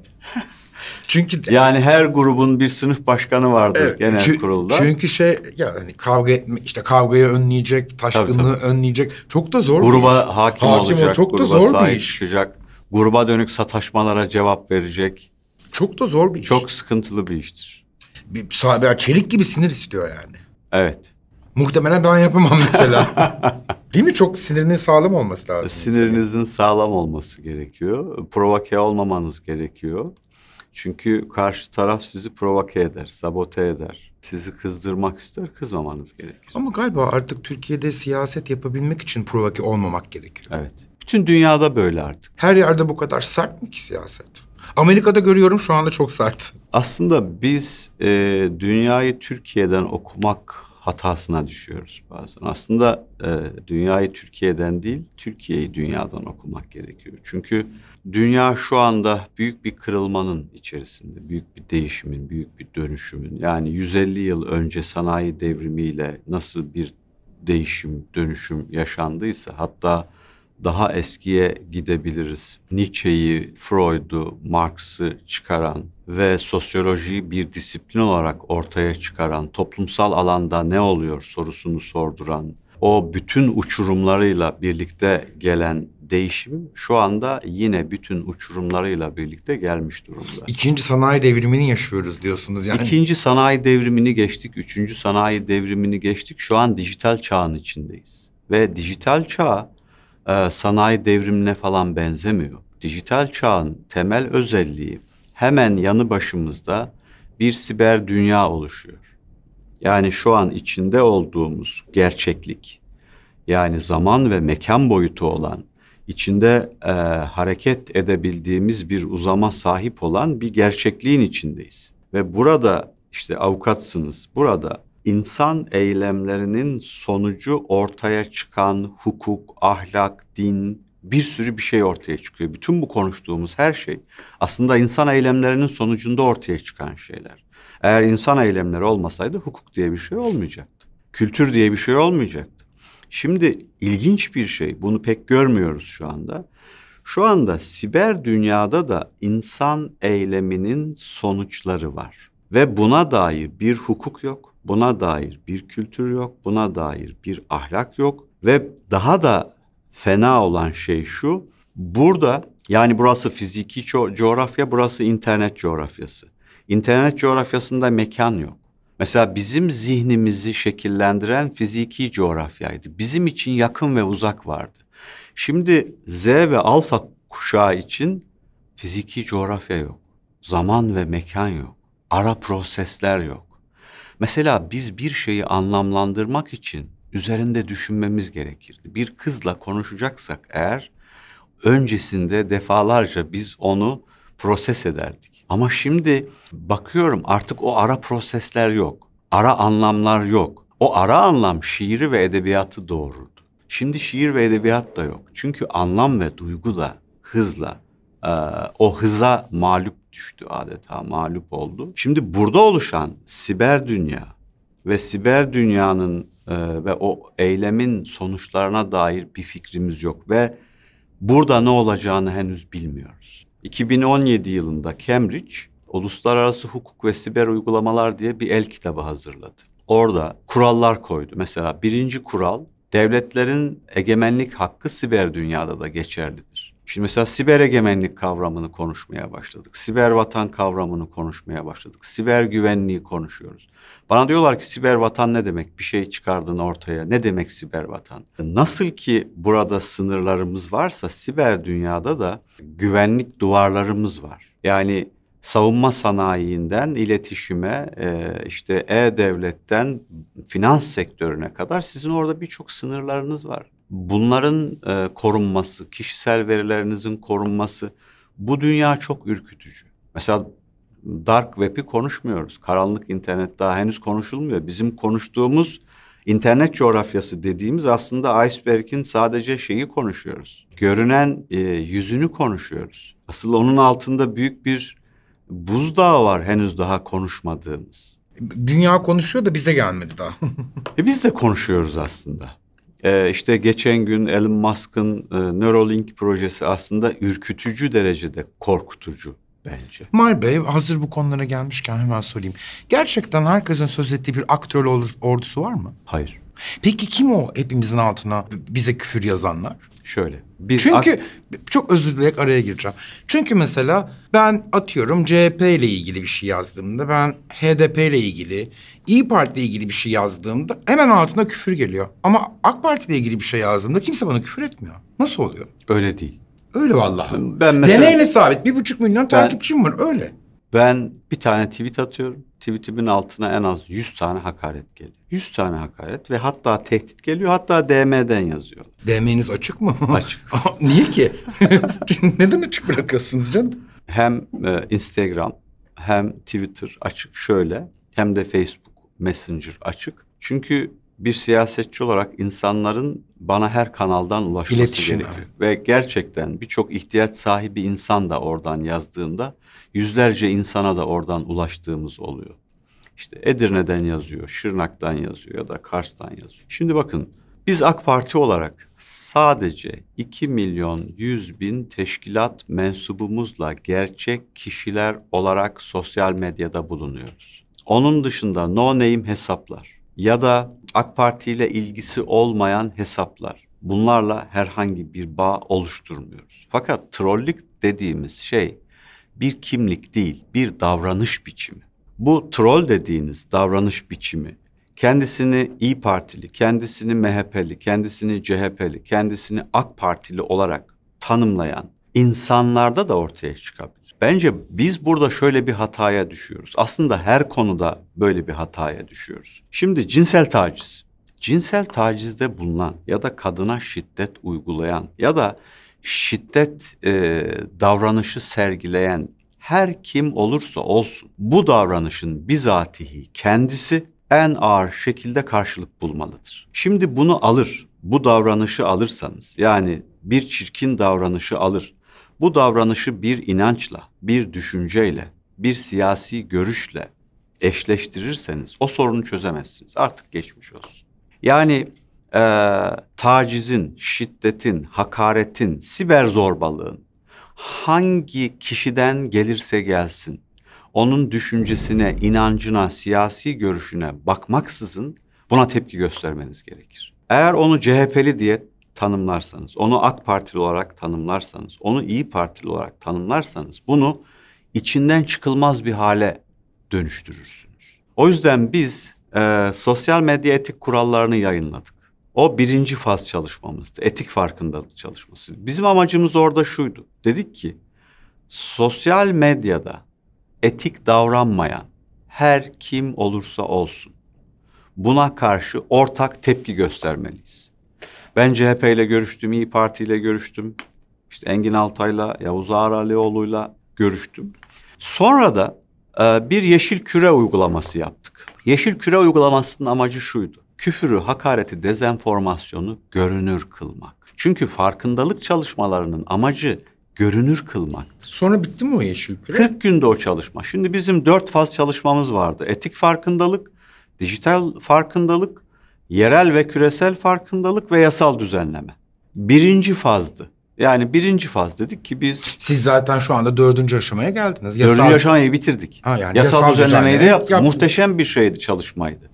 Çünkü yani her grubun bir sınıf başkanı vardır evet, genel çünkü, kurulda. Çünkü şey ya hani kavga etme işte kavgayı önleyecek, taşkınlığı tabii, tabii. önleyecek çok da zor. Gruba bir iş. hakim, hakim olacak, çok da zor bir iş. Çıkacak, gruba dönük sataşmalara cevap verecek. Çok da zor bir iş. Çok sıkıntılı bir iştir. Bir, sahibi, çelik gibi sinir istiyor yani. Evet. Muhtemelen ben yapamam mesela. Değil mi? Çok sinirinin sağlam olması lazım. Sinirinizin sağlam olması gerekiyor. Provoke olmamanız gerekiyor. Çünkü karşı taraf sizi provoke eder, sabote eder. Sizi kızdırmak ister, kızmamanız gerekir. Ama galiba artık Türkiye'de siyaset yapabilmek için provoke olmamak gerekiyor. Evet. Bütün dünyada böyle artık. Her yerde bu kadar sert mi ki siyaset? Amerika'da görüyorum şu anda çok sert. Aslında biz e, dünyayı Türkiye'den okumak hatasına düşüyoruz bazen. Aslında e, dünyayı Türkiye'den değil, Türkiye'yi dünyadan okumak gerekiyor. Çünkü dünya şu anda büyük bir kırılmanın içerisinde, büyük bir değişimin, büyük bir dönüşümün. Yani 150 yıl önce sanayi devrimiyle nasıl bir değişim, dönüşüm yaşandıysa hatta daha eskiye gidebiliriz. Nietzsche'yi, Freud'u, Marx'ı çıkaran ve sosyolojiyi bir disiplin olarak ortaya çıkaran, toplumsal alanda ne oluyor sorusunu sorduran, o bütün uçurumlarıyla birlikte gelen değişim şu anda yine bütün uçurumlarıyla birlikte gelmiş durumda. İkinci sanayi devrimini yaşıyoruz diyorsunuz yani. İkinci sanayi devrimini geçtik, üçüncü sanayi devrimini geçtik. Şu an dijital çağın içindeyiz. Ve dijital çağ e, sanayi devrimine falan benzemiyor. Dijital çağın temel özelliği hemen yanı başımızda bir siber dünya oluşuyor. Yani şu an içinde olduğumuz gerçeklik, yani zaman ve mekan boyutu olan, içinde e, hareket edebildiğimiz bir uzama sahip olan bir gerçekliğin içindeyiz. Ve burada işte avukatsınız, burada insan eylemlerinin sonucu ortaya çıkan hukuk, ahlak, din bir sürü bir şey ortaya çıkıyor. Bütün bu konuştuğumuz her şey aslında insan eylemlerinin sonucunda ortaya çıkan şeyler. Eğer insan eylemleri olmasaydı hukuk diye bir şey olmayacaktı. Kültür diye bir şey olmayacaktı. Şimdi ilginç bir şey bunu pek görmüyoruz şu anda. Şu anda siber dünyada da insan eyleminin sonuçları var ve buna dair bir hukuk yok Buna dair bir kültür yok, buna dair bir ahlak yok ve daha da fena olan şey şu. Burada yani burası fiziki co- coğrafya, burası internet coğrafyası. İnternet coğrafyasında mekan yok. Mesela bizim zihnimizi şekillendiren fiziki coğrafyaydı. Bizim için yakın ve uzak vardı. Şimdi Z ve alfa kuşağı için fiziki coğrafya yok. Zaman ve mekan yok. Ara prosesler yok. Mesela biz bir şeyi anlamlandırmak için üzerinde düşünmemiz gerekirdi. Bir kızla konuşacaksak eğer öncesinde defalarca biz onu proses ederdik. Ama şimdi bakıyorum artık o ara prosesler yok. Ara anlamlar yok. O ara anlam şiiri ve edebiyatı doğururdu. Şimdi şiir ve edebiyat da yok. Çünkü anlam ve duygu da hızla o hıza mağlup düştü adeta mağlup oldu. Şimdi burada oluşan siber dünya ve siber dünyanın e, ve o eylemin sonuçlarına dair bir fikrimiz yok ve burada ne olacağını henüz bilmiyoruz. 2017 yılında Cambridge Uluslararası Hukuk ve Siber Uygulamalar diye bir el kitabı hazırladı. Orada kurallar koydu. Mesela birinci kural devletlerin egemenlik hakkı siber dünyada da geçerlidir. Şimdi mesela siber egemenlik kavramını konuşmaya başladık. Siber vatan kavramını konuşmaya başladık. Siber güvenliği konuşuyoruz. Bana diyorlar ki siber vatan ne demek? Bir şey çıkardın ortaya. Ne demek siber vatan? Nasıl ki burada sınırlarımız varsa siber dünyada da güvenlik duvarlarımız var. Yani savunma sanayiinden iletişime, e, işte e-devletten finans sektörüne kadar sizin orada birçok sınırlarınız var bunların e, korunması, kişisel verilerinizin korunması bu dünya çok ürkütücü. Mesela dark web'i konuşmuyoruz. Karanlık internet daha henüz konuşulmuyor. Bizim konuştuğumuz internet coğrafyası dediğimiz aslında iceberg'in sadece şeyi konuşuyoruz. Görünen e, yüzünü konuşuyoruz. Asıl onun altında büyük bir buzdağı var henüz daha konuşmadığımız. Dünya konuşuyor da bize gelmedi daha. e biz de konuşuyoruz aslında. Ee, işte geçen gün Elon Musk'ın e, Neuralink projesi aslında ürkütücü derecede korkutucu bence. Mar Bey hazır bu konulara gelmişken hemen sorayım. Gerçekten herkesin söz ettiği bir aktör ordusu var mı? Hayır. Peki kim o hepimizin altına bize küfür yazanlar? Şöyle. Biz Çünkü çok özür dileyerek araya gireceğim. Çünkü mesela ben atıyorum CHP ile ilgili bir şey yazdığımda ben HDP ile ilgili, İyi Parti ile ilgili bir şey yazdığımda hemen altına küfür geliyor. Ama AK Parti ile ilgili bir şey yazdığımda kimse bana küfür etmiyor. Nasıl oluyor? Öyle değil. Öyle vallahi. Ben mesela... Deneyle sabit. Bir buçuk milyon ben... takipçim var öyle. Ben bir tane tweet atıyorum. Tweetimin altına en az 100 tane hakaret geliyor. 100 tane hakaret ve hatta tehdit geliyor. Hatta DM'den yazıyor. DM'niz açık mı? Açık. niye ki? Neden açık bırakıyorsunuz canım? Hem e, Instagram hem Twitter açık şöyle hem de Facebook Messenger açık. Çünkü bir siyasetçi olarak insanların bana her kanaldan ulaşması İletişim gerekiyor. Abi. Ve gerçekten birçok ihtiyaç sahibi insan da oradan yazdığında yüzlerce insana da oradan ulaştığımız oluyor. İşte Edirne'den yazıyor, Şırnak'tan yazıyor ya da Kars'tan yazıyor. Şimdi bakın biz AK Parti olarak sadece 2 milyon 100 bin teşkilat mensubumuzla gerçek kişiler olarak sosyal medyada bulunuyoruz. Onun dışında no name hesaplar ya da AK Parti ile ilgisi olmayan hesaplar. Bunlarla herhangi bir bağ oluşturmuyoruz. Fakat trollük dediğimiz şey bir kimlik değil, bir davranış biçimi. Bu troll dediğiniz davranış biçimi kendisini İyi Partili, kendisini MHP'li, kendisini CHP'li, kendisini AK Partili olarak tanımlayan insanlarda da ortaya çıkabilir. Bence biz burada şöyle bir hataya düşüyoruz. Aslında her konuda böyle bir hataya düşüyoruz. Şimdi cinsel taciz. Cinsel tacizde bulunan ya da kadına şiddet uygulayan ya da şiddet e, davranışı sergileyen her kim olursa olsun bu davranışın bizatihi kendisi en ağır şekilde karşılık bulmalıdır. Şimdi bunu alır, bu davranışı alırsanız yani bir çirkin davranışı alır, bu davranışı bir inançla, bir düşünceyle, bir siyasi görüşle eşleştirirseniz o sorunu çözemezsiniz. Artık geçmiş olsun. Yani e, tacizin, şiddetin, hakaretin, siber zorbalığın hangi kişiden gelirse gelsin onun düşüncesine, inancına, siyasi görüşüne bakmaksızın buna tepki göstermeniz gerekir. Eğer onu CHP'li diye tanımlarsanız, onu AK Partili olarak tanımlarsanız, onu İyi Partili olarak tanımlarsanız bunu içinden çıkılmaz bir hale dönüştürürsünüz. O yüzden biz e, sosyal medya etik kurallarını yayınladık. O birinci faz çalışmamızdı. Etik farkındalık çalışması. Bizim amacımız orada şuydu. Dedik ki sosyal medyada etik davranmayan her kim olursa olsun buna karşı ortak tepki göstermeliyiz. Ben CHP ile görüştüm, İyi Parti ile görüştüm. İşte Engin Altay'la, Yavuz Ağar görüştüm. Sonra da e, bir yeşil küre uygulaması yaptık. Yeşil küre uygulamasının amacı şuydu. Küfürü, hakareti, dezenformasyonu görünür kılmak. Çünkü farkındalık çalışmalarının amacı görünür kılmaktır. Sonra bitti mi o yeşil küre? 40 günde o çalışma. Şimdi bizim dört faz çalışmamız vardı. Etik farkındalık, dijital farkındalık, yerel ve küresel farkındalık ve yasal düzenleme. Birinci fazdı. Yani birinci faz dedik ki biz... Siz zaten şu anda dördüncü aşamaya geldiniz. Yasal... Dördüncü aşamayı bitirdik. Ha, yani yasal, yasal düzenlemeyi de yaptık. Yap... Muhteşem bir şeydi, çalışmaydı.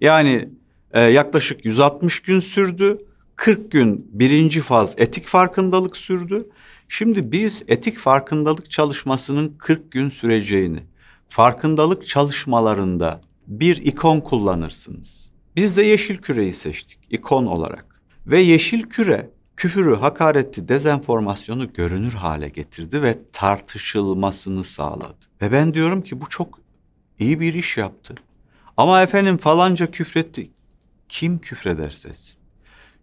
Yani e, yaklaşık 160 gün sürdü. 40 gün birinci faz etik farkındalık sürdü. Şimdi biz etik farkındalık çalışmasının 40 gün süreceğini, farkındalık çalışmalarında bir ikon kullanırsınız. Biz de yeşil küreyi seçtik ikon olarak. Ve yeşil küre küfürü, hakareti, dezenformasyonu görünür hale getirdi ve tartışılmasını sağladı. Ve ben diyorum ki bu çok iyi bir iş yaptı. Ama efendim falanca küfretti. Kim küfrederse etsin.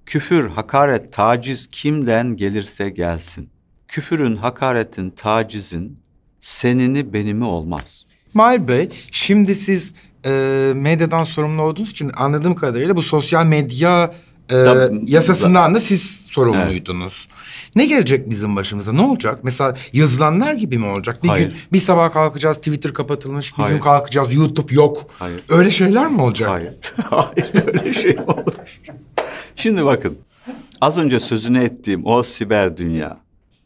Küfür, hakaret, taciz kimden gelirse gelsin. Küfürün, hakaretin, tacizin senini benimi olmaz. Mahir Bey, şimdi siz e, medyadan sorumlu olduğunuz için anladığım kadarıyla bu sosyal medya e, da, yasasından da, da siz sorumluydunuz. Evet. Ne gelecek bizim başımıza? Ne olacak? Mesela yazılanlar gibi mi olacak? Bir Hayır. gün bir sabah kalkacağız Twitter kapatılmış, bir Hayır. gün kalkacağız YouTube yok. Hayır. Öyle şeyler mi olacak? Hayır. Hayır öyle şey olur. Şimdi bakın. Az önce sözünü ettiğim o siber dünya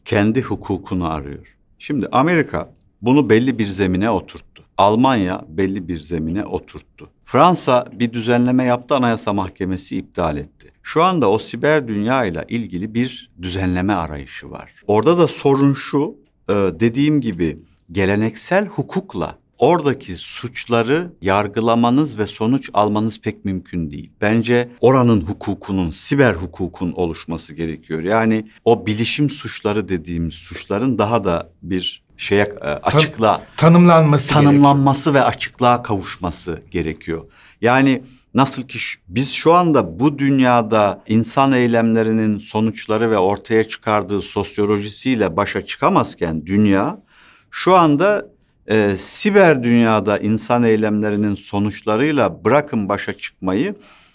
kendi hukukunu arıyor. Şimdi Amerika bunu belli bir zemine oturttu. Almanya belli bir zemine oturttu. Fransa bir düzenleme yaptı Anayasa Mahkemesi iptal etti. Şu anda o siber dünya ile ilgili bir düzenleme arayışı var. Orada da sorun şu, e, dediğim gibi geleneksel hukukla oradaki suçları yargılamanız ve sonuç almanız pek mümkün değil. Bence oranın hukukunun, siber hukukun oluşması gerekiyor. Yani o bilişim suçları dediğimiz suçların daha da bir şeye e, açıkla tanımlanması tanımlanması gerekiyor. ve açıklığa kavuşması gerekiyor. Yani nasıl ki biz şu anda bu dünyada insan eylemlerinin sonuçları ve ortaya çıkardığı sosyolojisiyle başa çıkamazken dünya şu anda e, siber dünyada insan eylemlerinin sonuçlarıyla bırakın başa çıkmayı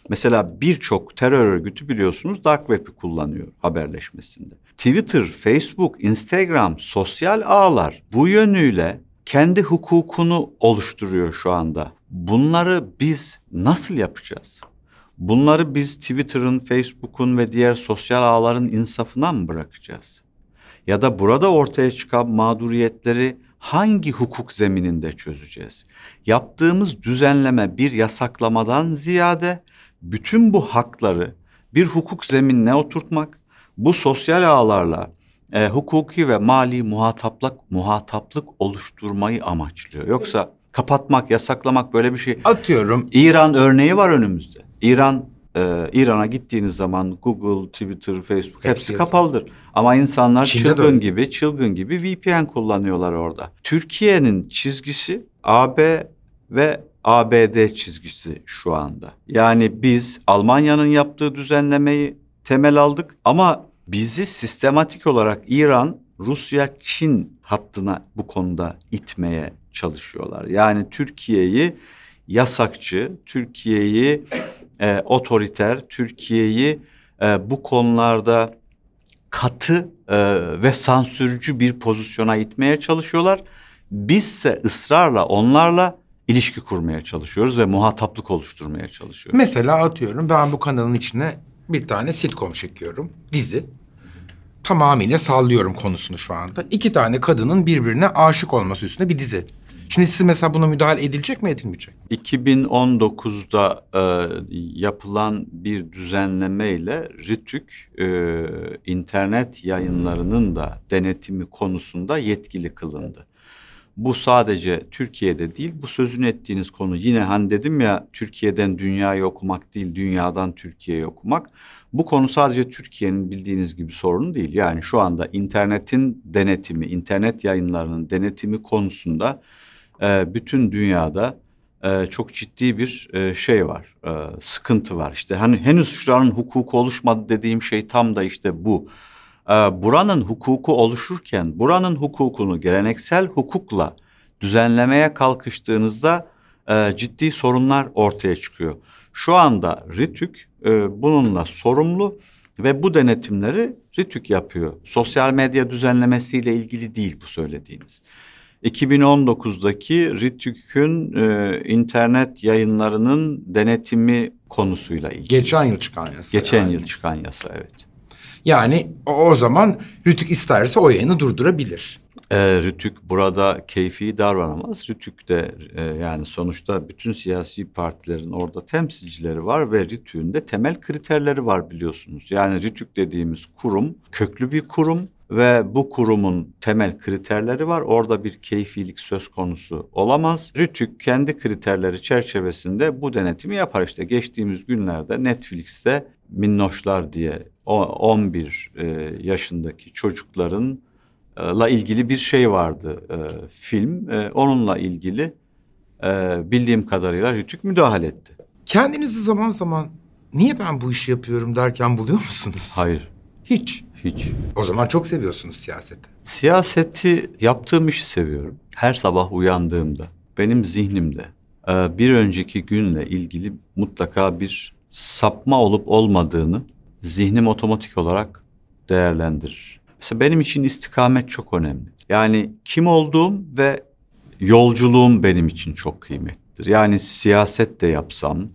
Mesela birçok terör örgütü biliyorsunuz dark web'i kullanıyor haberleşmesinde. Twitter, Facebook, Instagram, sosyal ağlar bu yönüyle kendi hukukunu oluşturuyor şu anda. Bunları biz nasıl yapacağız? Bunları biz Twitter'ın, Facebook'un ve diğer sosyal ağların insafına mı bırakacağız? Ya da burada ortaya çıkan mağduriyetleri hangi hukuk zemininde çözeceğiz? Yaptığımız düzenleme bir yasaklamadan ziyade bütün bu hakları bir hukuk zeminine oturtmak, bu sosyal ağlarla e, hukuki ve mali muhataplık muhataplık oluşturmayı amaçlıyor. Yoksa kapatmak, yasaklamak böyle bir şey. Atıyorum. İran örneği var önümüzde. İran e, İran'a gittiğiniz zaman Google, Twitter, Facebook hepsi, hepsi kapalıdır. Ama insanlar Çin'de çılgın de. gibi, çılgın gibi VPN kullanıyorlar orada. Türkiye'nin çizgisi AB ve ABD çizgisi şu anda. Yani biz Almanya'nın yaptığı düzenlemeyi temel aldık ama bizi sistematik olarak İran, Rusya, Çin hattına bu konuda itmeye çalışıyorlar. Yani Türkiye'yi yasakçı, Türkiye'yi e, otoriter, Türkiye'yi e, bu konularda katı e, ve sansürcü bir pozisyona itmeye çalışıyorlar. Bizse ısrarla onlarla ilişki kurmaya çalışıyoruz ve muhataplık oluşturmaya çalışıyoruz. Mesela atıyorum ben bu kanalın içine bir tane sitcom çekiyorum, dizi. Tamamıyla sallıyorum konusunu şu anda. İki tane kadının birbirine aşık olması üstüne bir dizi. Şimdi siz mesela buna müdahale edilecek mi edilmeyecek mi? 2019'da e, yapılan bir düzenlemeyle ile RITÜK e, internet yayınlarının da denetimi konusunda yetkili kılındı bu sadece Türkiye'de değil bu sözünü ettiğiniz konu yine hani dedim ya Türkiye'den dünyayı okumak değil dünyadan Türkiye'yi okumak. Bu konu sadece Türkiye'nin bildiğiniz gibi sorunu değil. Yani şu anda internetin denetimi, internet yayınlarının denetimi konusunda e, bütün dünyada e, çok ciddi bir e, şey var, e, sıkıntı var. İşte hani henüz şuranın hukuku oluşmadı dediğim şey tam da işte bu. Ee, buranın hukuku oluşurken buranın hukukunu geleneksel hukukla düzenlemeye kalkıştığınızda e, ciddi sorunlar ortaya çıkıyor. Şu anda RITÜK e, bununla sorumlu ve bu denetimleri RITÜK yapıyor. Sosyal medya düzenlemesiyle ilgili değil bu söylediğiniz. 2019'daki RITÜK'ün e, internet yayınlarının denetimi konusuyla ilgili. Geçen yıl çıkan yasa. Geçen yani. yıl çıkan yasa evet. Yani o, o zaman Rütük isterse o yayını durdurabilir. E, Rütük burada keyfi davranamaz. Rütük de e, yani sonuçta bütün siyasi partilerin orada temsilcileri var ve Rütük'ün de temel kriterleri var biliyorsunuz. Yani Rütük dediğimiz kurum köklü bir kurum ve bu kurumun temel kriterleri var. Orada bir keyfilik söz konusu olamaz. Rütük kendi kriterleri çerçevesinde bu denetimi yapar. İşte geçtiğimiz günlerde Netflix'te Minnoşlar diye 11 e, yaşındaki çocuklarınla ilgili bir şey vardı e, film. E, onunla ilgili bildiğim kadarıyla Rütük müdahale etti. Kendinizi zaman zaman niye ben bu işi yapıyorum derken buluyor musunuz? Hayır. Hiç. Hiç. O zaman çok seviyorsunuz siyaseti. Siyaseti yaptığım işi seviyorum. Her sabah uyandığımda benim zihnimde bir önceki günle ilgili mutlaka bir sapma olup olmadığını zihnim otomatik olarak değerlendirir. Mesela benim için istikamet çok önemli. Yani kim olduğum ve yolculuğum benim için çok kıymetlidir. Yani siyaset de yapsam,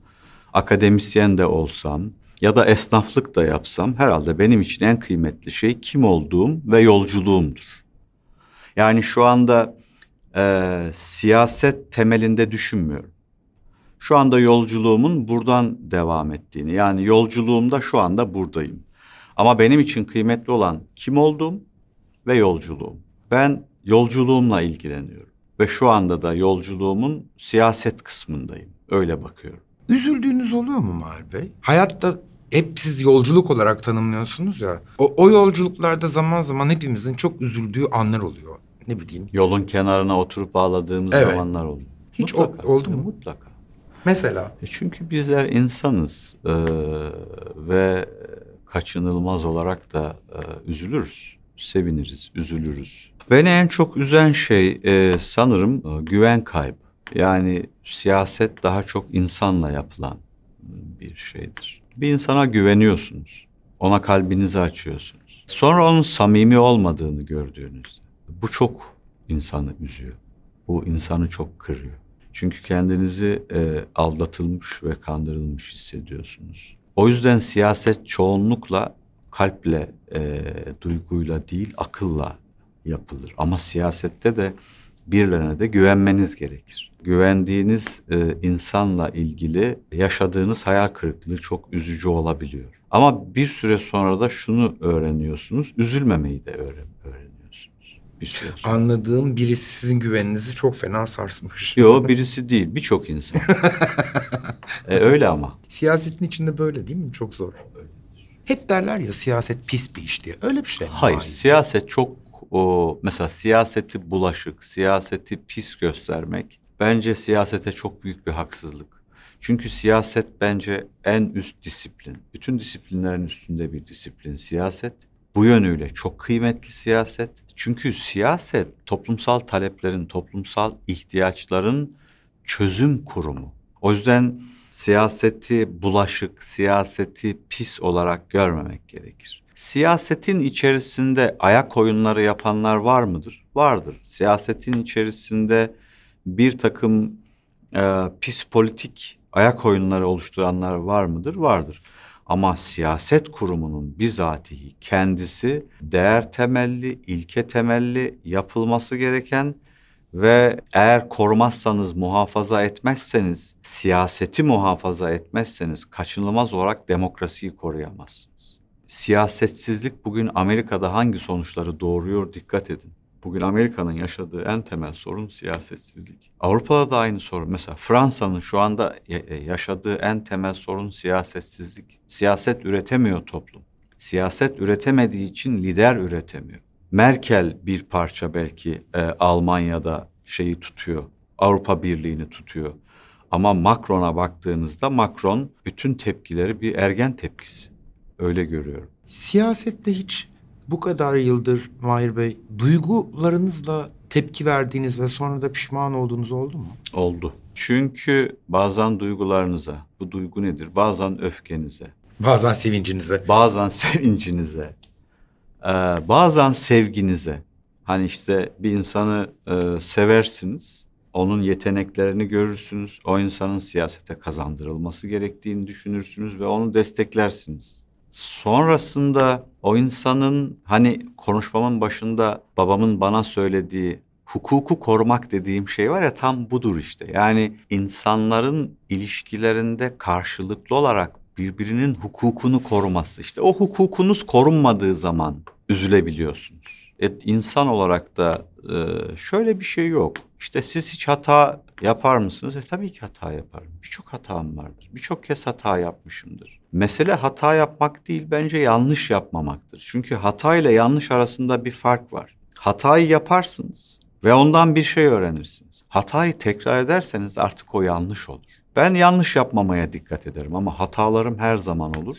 akademisyen de olsam ya da esnaflık da yapsam herhalde benim için en kıymetli şey kim olduğum ve yolculuğumdur. Yani şu anda e, siyaset temelinde düşünmüyorum şu anda yolculuğumun buradan devam ettiğini. Yani yolculuğumda şu anda buradayım. Ama benim için kıymetli olan kim olduğum ve yolculuğum. Ben yolculuğumla ilgileniyorum ve şu anda da yolculuğumun siyaset kısmındayım. Öyle bakıyorum. Üzüldüğünüz oluyor mu Mahir Bey? Hayatta hep siz yolculuk olarak tanımlıyorsunuz ya. O, o yolculuklarda zaman zaman hepimizin çok üzüldüğü anlar oluyor. Ne bileyim. Yolun kenarına oturup ağladığımız evet. zamanlar oluyor. Hiç mutlaka, o, oldu mu? Mutlaka. Mesela? E çünkü bizler insanız e, ve kaçınılmaz olarak da e, üzülürüz. Seviniriz, üzülürüz. Beni en çok üzen şey e, sanırım e, güven kaybı. Yani siyaset daha çok insanla yapılan bir şeydir. Bir insana güveniyorsunuz. Ona kalbinizi açıyorsunuz. Sonra onun samimi olmadığını gördüğünüzde bu çok insanı üzüyor. Bu insanı çok kırıyor. Çünkü kendinizi e, aldatılmış ve kandırılmış hissediyorsunuz. O yüzden siyaset çoğunlukla kalple, e, duyguyla değil akılla yapılır. Ama siyasette de birilerine de güvenmeniz gerekir. Güvendiğiniz e, insanla ilgili yaşadığınız hayal kırıklığı çok üzücü olabiliyor. Ama bir süre sonra da şunu öğreniyorsunuz, üzülmemeyi de öğren öğren istiyorsun. Anladığım birisi sizin güveninizi çok fena sarsmış. Yo birisi değil birçok insan. e, öyle ama. Siyasetin içinde böyle değil mi? Çok zor. Hep derler ya siyaset pis bir iş diye. Öyle bir şey mi? Hayır, Hayır. siyaset çok o mesela siyaseti bulaşık, siyaseti pis göstermek bence siyasete çok büyük bir haksızlık. Çünkü siyaset bence en üst disiplin. Bütün disiplinlerin üstünde bir disiplin siyaset. Bu yönüyle çok kıymetli siyaset. Çünkü siyaset toplumsal taleplerin, toplumsal ihtiyaçların çözüm kurumu. O yüzden siyaseti bulaşık, siyaseti pis olarak görmemek gerekir. Siyasetin içerisinde ayak oyunları yapanlar var mıdır? Vardır. Siyasetin içerisinde bir takım e, pis politik ayak oyunları oluşturanlar var mıdır? Vardır. Ama siyaset kurumunun bizatihi kendisi değer temelli, ilke temelli yapılması gereken ve eğer korumazsanız, muhafaza etmezseniz, siyaseti muhafaza etmezseniz kaçınılmaz olarak demokrasiyi koruyamazsınız. Siyasetsizlik bugün Amerika'da hangi sonuçları doğuruyor dikkat edin. Bugün Amerika'nın yaşadığı en temel sorun siyasetsizlik. Avrupa'da da aynı sorun. Mesela Fransa'nın şu anda e, e, yaşadığı en temel sorun siyasetsizlik. Siyaset üretemiyor toplum. Siyaset üretemediği için lider üretemiyor. Merkel bir parça belki e, Almanya'da şeyi tutuyor. Avrupa Birliği'ni tutuyor. Ama Macron'a baktığınızda Macron bütün tepkileri bir ergen tepkisi. Öyle görüyorum. Siyasette hiç bu kadar yıldır Mahir Bey duygularınızla tepki verdiğiniz ve sonra da pişman olduğunuz oldu mu? Oldu. Çünkü bazen duygularınıza, bu duygu nedir? Bazen öfkenize. Bazen sevincinize. Bazen sevincinize. Ee, bazen sevginize. Hani işte bir insanı e, seversiniz, onun yeteneklerini görürsünüz, o insanın siyasete kazandırılması gerektiğini düşünürsünüz ve onu desteklersiniz. Sonrasında o insanın hani konuşmamın başında babamın bana söylediği hukuku korumak dediğim şey var ya tam budur işte. Yani insanların ilişkilerinde karşılıklı olarak birbirinin hukukunu koruması. İşte o hukukunuz korunmadığı zaman üzülebiliyorsunuz. E, insan olarak da e, şöyle bir şey yok. İşte siz hiç hata Yapar mısınız? E tabii ki hata yaparım. Birçok hatam vardır. Birçok kez hata yapmışımdır. Mesele hata yapmak değil bence yanlış yapmamaktır. Çünkü hata ile yanlış arasında bir fark var. Hatayı yaparsınız ve ondan bir şey öğrenirsiniz. Hatayı tekrar ederseniz artık o yanlış olur. Ben yanlış yapmamaya dikkat ederim ama hatalarım her zaman olur.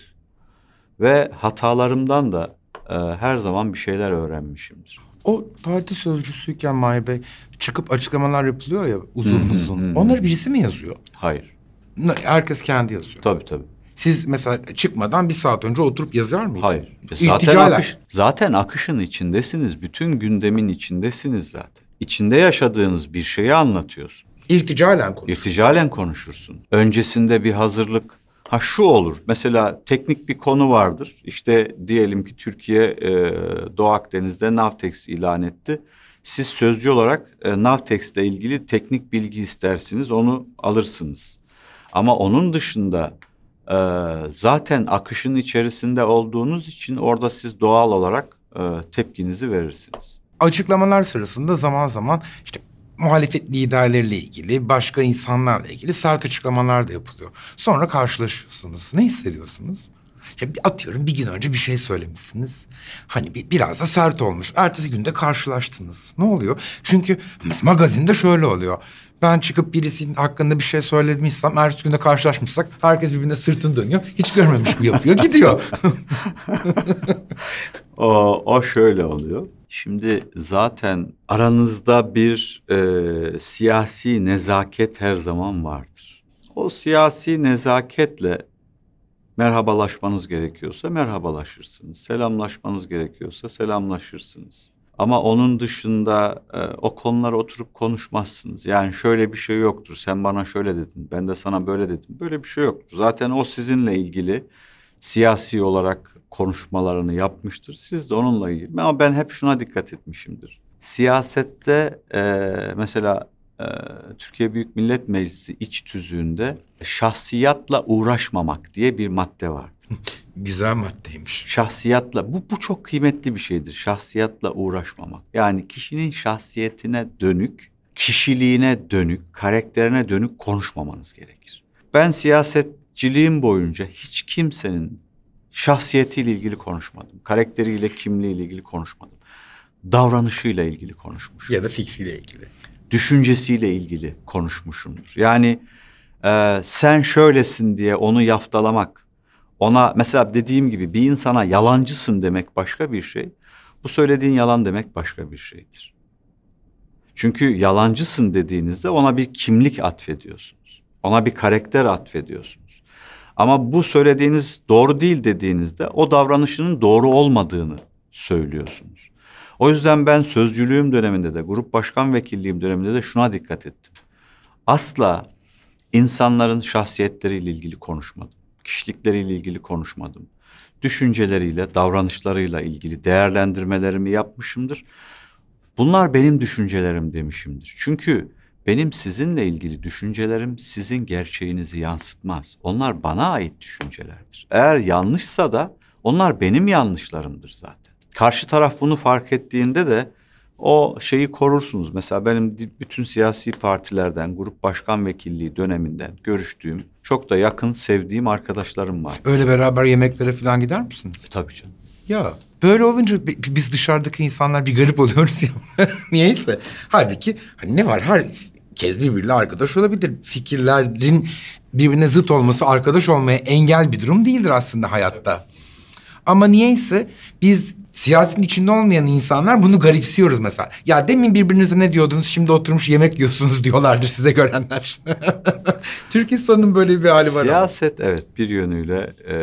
Ve hatalarımdan da e, her zaman bir şeyler öğrenmişimdir o parti sözcüsüyken Mahir Bey çıkıp açıklamalar yapılıyor ya uzun uzun. Onları birisi mi yazıyor? Hayır. Herkes kendi yazıyor. Tabii tabii. Siz mesela çıkmadan bir saat önce oturup yazar mıydınız? Hayır. Zaten, İlticalar. akış, zaten akışın içindesiniz. Bütün gündemin içindesiniz zaten. İçinde yaşadığınız bir şeyi anlatıyorsun. İrticalen konuşursun. İrticalen konuşursun. Öncesinde bir hazırlık, Ha şu olur. Mesela teknik bir konu vardır. İşte diyelim ki Türkiye e, Doğu Akdeniz'de Navtex ilan etti. Siz sözcü olarak e, Navtex ile ilgili teknik bilgi istersiniz, onu alırsınız. Ama onun dışında e, zaten akışın içerisinde olduğunuz için orada siz doğal olarak e, tepkinizi verirsiniz. Açıklamalar sırasında zaman zaman işte muhalefet liderleriyle ilgili, başka insanlarla ilgili sert açıklamalar da yapılıyor. Sonra karşılaşıyorsunuz. Ne hissediyorsunuz? Ya atıyorum bir gün önce bir şey söylemişsiniz. Hani bir, biraz da sert olmuş. Ertesi günde karşılaştınız. Ne oluyor? Çünkü magazinde şöyle oluyor. Ben çıkıp birisinin hakkında bir şey söylemişsem... ...ertesi günde karşılaşmışsak herkes birbirine sırtını dönüyor. Hiç görmemiş gibi yapıyor, gidiyor. o, o şöyle oluyor. Şimdi zaten aranızda bir e, siyasi nezaket her zaman vardır. O siyasi nezaketle merhabalaşmanız gerekiyorsa merhabalaşırsınız. Selamlaşmanız gerekiyorsa selamlaşırsınız. Ama onun dışında e, o konulara oturup konuşmazsınız. Yani şöyle bir şey yoktur. Sen bana şöyle dedin, ben de sana böyle dedim. Böyle bir şey yoktur. Zaten o sizinle ilgili siyasi olarak konuşmalarını yapmıştır. Siz de onunla ilgili. Ama ben hep şuna dikkat etmişimdir. Siyasette e, mesela e, Türkiye Büyük Millet Meclisi iç tüzüğünde şahsiyatla uğraşmamak diye bir madde var. Güzel maddeymiş. Şahsiyatla bu bu çok kıymetli bir şeydir. Şahsiyatla uğraşmamak. Yani kişinin şahsiyetine dönük, kişiliğine dönük, karakterine dönük konuşmamanız gerekir. Ben siyasetçiliğim boyunca hiç kimsenin şahsiyetiyle ilgili konuşmadım. Karakteriyle, kimliğiyle ilgili konuşmadım. Davranışıyla ilgili konuşmuş. Ya da fikriyle ilgili. Düşüncesiyle ilgili konuşmuşumdur. Yani e, sen şöylesin diye onu yaftalamak, ona mesela dediğim gibi bir insana yalancısın demek başka bir şey. Bu söylediğin yalan demek başka bir şeydir. Çünkü yalancısın dediğinizde ona bir kimlik atfediyorsunuz. Ona bir karakter atfediyorsunuz. Ama bu söylediğiniz doğru değil dediğinizde o davranışının doğru olmadığını söylüyorsunuz. O yüzden ben sözcülüğüm döneminde de grup başkan vekilliğim döneminde de şuna dikkat ettim. Asla insanların şahsiyetleriyle ilgili konuşmadım. Kişilikleriyle ilgili konuşmadım. Düşünceleriyle, davranışlarıyla ilgili değerlendirmelerimi yapmışımdır. Bunlar benim düşüncelerim demişimdir. Çünkü benim sizinle ilgili düşüncelerim sizin gerçeğinizi yansıtmaz. Onlar bana ait düşüncelerdir. Eğer yanlışsa da onlar benim yanlışlarımdır zaten. Karşı taraf bunu fark ettiğinde de o şeyi korursunuz. Mesela benim bütün siyasi partilerden, grup başkan vekilliği döneminden görüştüğüm, çok da yakın sevdiğim arkadaşlarım var. Öyle beraber yemeklere falan gider misiniz? E, tabii canım. Ya böyle olunca biz dışarıdaki insanlar bir garip oluyoruz ya. Niyeyse. Halbuki hani ne var? Her kez birbiriyle arkadaş olabilir. Fikirlerin birbirine zıt olması arkadaş olmaya engel bir durum değildir aslında hayatta. Ama niyeyse biz siyasetin içinde olmayan insanlar bunu garipsiyoruz mesela. Ya demin birbirinize ne diyordunuz şimdi oturmuş yemek yiyorsunuz diyorlardır size görenler. Türk insanının böyle bir hali var. Siyaset ama. evet bir yönüyle e,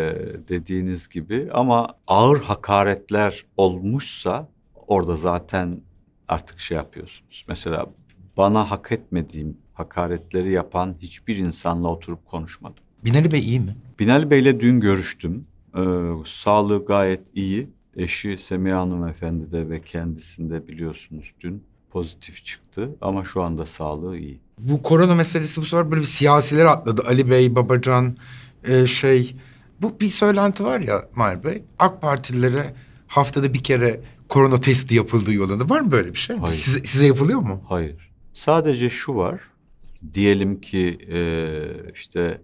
dediğiniz gibi ama ağır hakaretler olmuşsa orada zaten artık şey yapıyorsunuz. Mesela bana hak etmediğim hakaretleri yapan hiçbir insanla oturup konuşmadım. Binali Bey iyi mi? Binali Bey'le dün görüştüm. Ee, sağlığı gayet iyi. Eşi Semiha Hanım Efendi de ve kendisinde biliyorsunuz dün pozitif çıktı ama şu anda sağlığı iyi. Bu korona meselesi bu sefer böyle bir siyasilere atladı. Ali Bey, Babacan e, şey. Bu bir söylenti var ya Mahir Bey. AK Partililere haftada bir kere korona testi yapıldığı yolunda var mı böyle bir şey? Hayır. Size, size yapılıyor mu? Hayır. Sadece şu var. Diyelim ki e, işte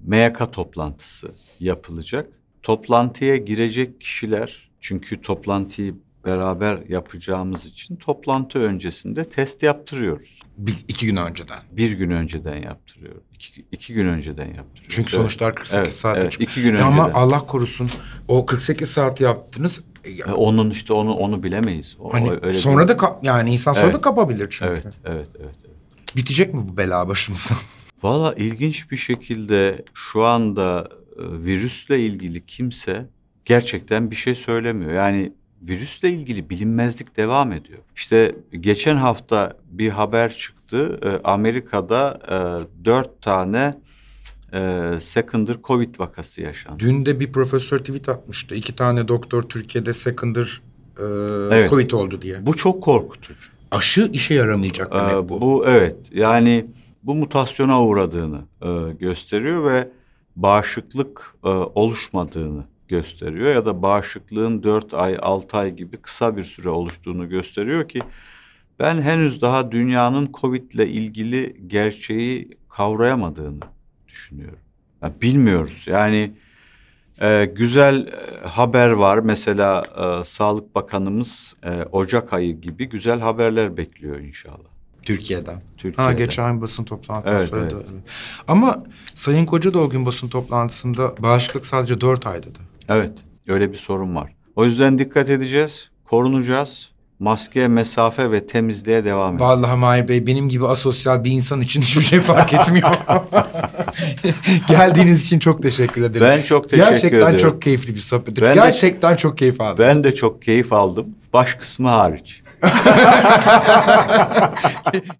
MYK toplantısı yapılacak. Toplantıya girecek kişiler çünkü toplantıyı beraber yapacağımız için toplantı öncesinde test yaptırıyoruz. Bir iki gün önceden. Bir gün önceden yaptırıyoruz. İki, iki gün önceden yaptırıyoruz. Çünkü evet. sonuçlar 48 evet, saat. Evet, iki gün önceden. Ama Allah korusun o 48 saat yaptınız yani, e, onun işte onu onu bilemeyiz. O, hani öyle sonra bir... da yani insan sonra evet. da kapabilir çünkü. Evet, evet, evet. evet. Bitecek mi bu bela başımızdan? Valla ilginç bir şekilde şu anda e, virüsle ilgili kimse gerçekten bir şey söylemiyor. Yani virüsle ilgili bilinmezlik devam ediyor. İşte geçen hafta bir haber çıktı. E, Amerika'da dört tane e, secondary covid vakası yaşandı. Dün de bir profesör tweet atmıştı. İki tane doktor Türkiye'de secondary e, evet. covid oldu diye. Bu çok korkutucu. Aşı işe yaramayacak e, demek ee, bu. Bu evet yani bu mutasyona uğradığını e, gösteriyor ve bağışıklık e, oluşmadığını gösteriyor ya da bağışıklığın dört ay altı ay gibi kısa bir süre oluştuğunu gösteriyor ki ben henüz daha dünyanın Covid ile ilgili gerçeği kavrayamadığını düşünüyorum. Ya bilmiyoruz yani e, güzel e, haber var mesela e, Sağlık Bakanımız e, Ocak ayı gibi güzel haberler bekliyor inşallah. Türkiye'den. Türkiye'den. Ha geçen basın toplantısında evet, söyledi. Evet. Ama Sayın Koca da o gün basın toplantısında bağışıklık sadece dört ay dedi. Evet öyle bir sorun var. O yüzden dikkat edeceğiz, korunacağız maske, mesafe ve temizliğe devam edin. Vallahi Mahir Bey benim gibi asosyal bir insan için hiçbir şey fark etmiyor. Geldiğiniz için çok teşekkür ederim. Ben çok teşekkür Gerçekten ederim. Gerçekten çok keyifli bir sohbet. Ben Gerçekten de, çok keyif aldım. Ben de çok keyif aldım. Baş kısmı hariç.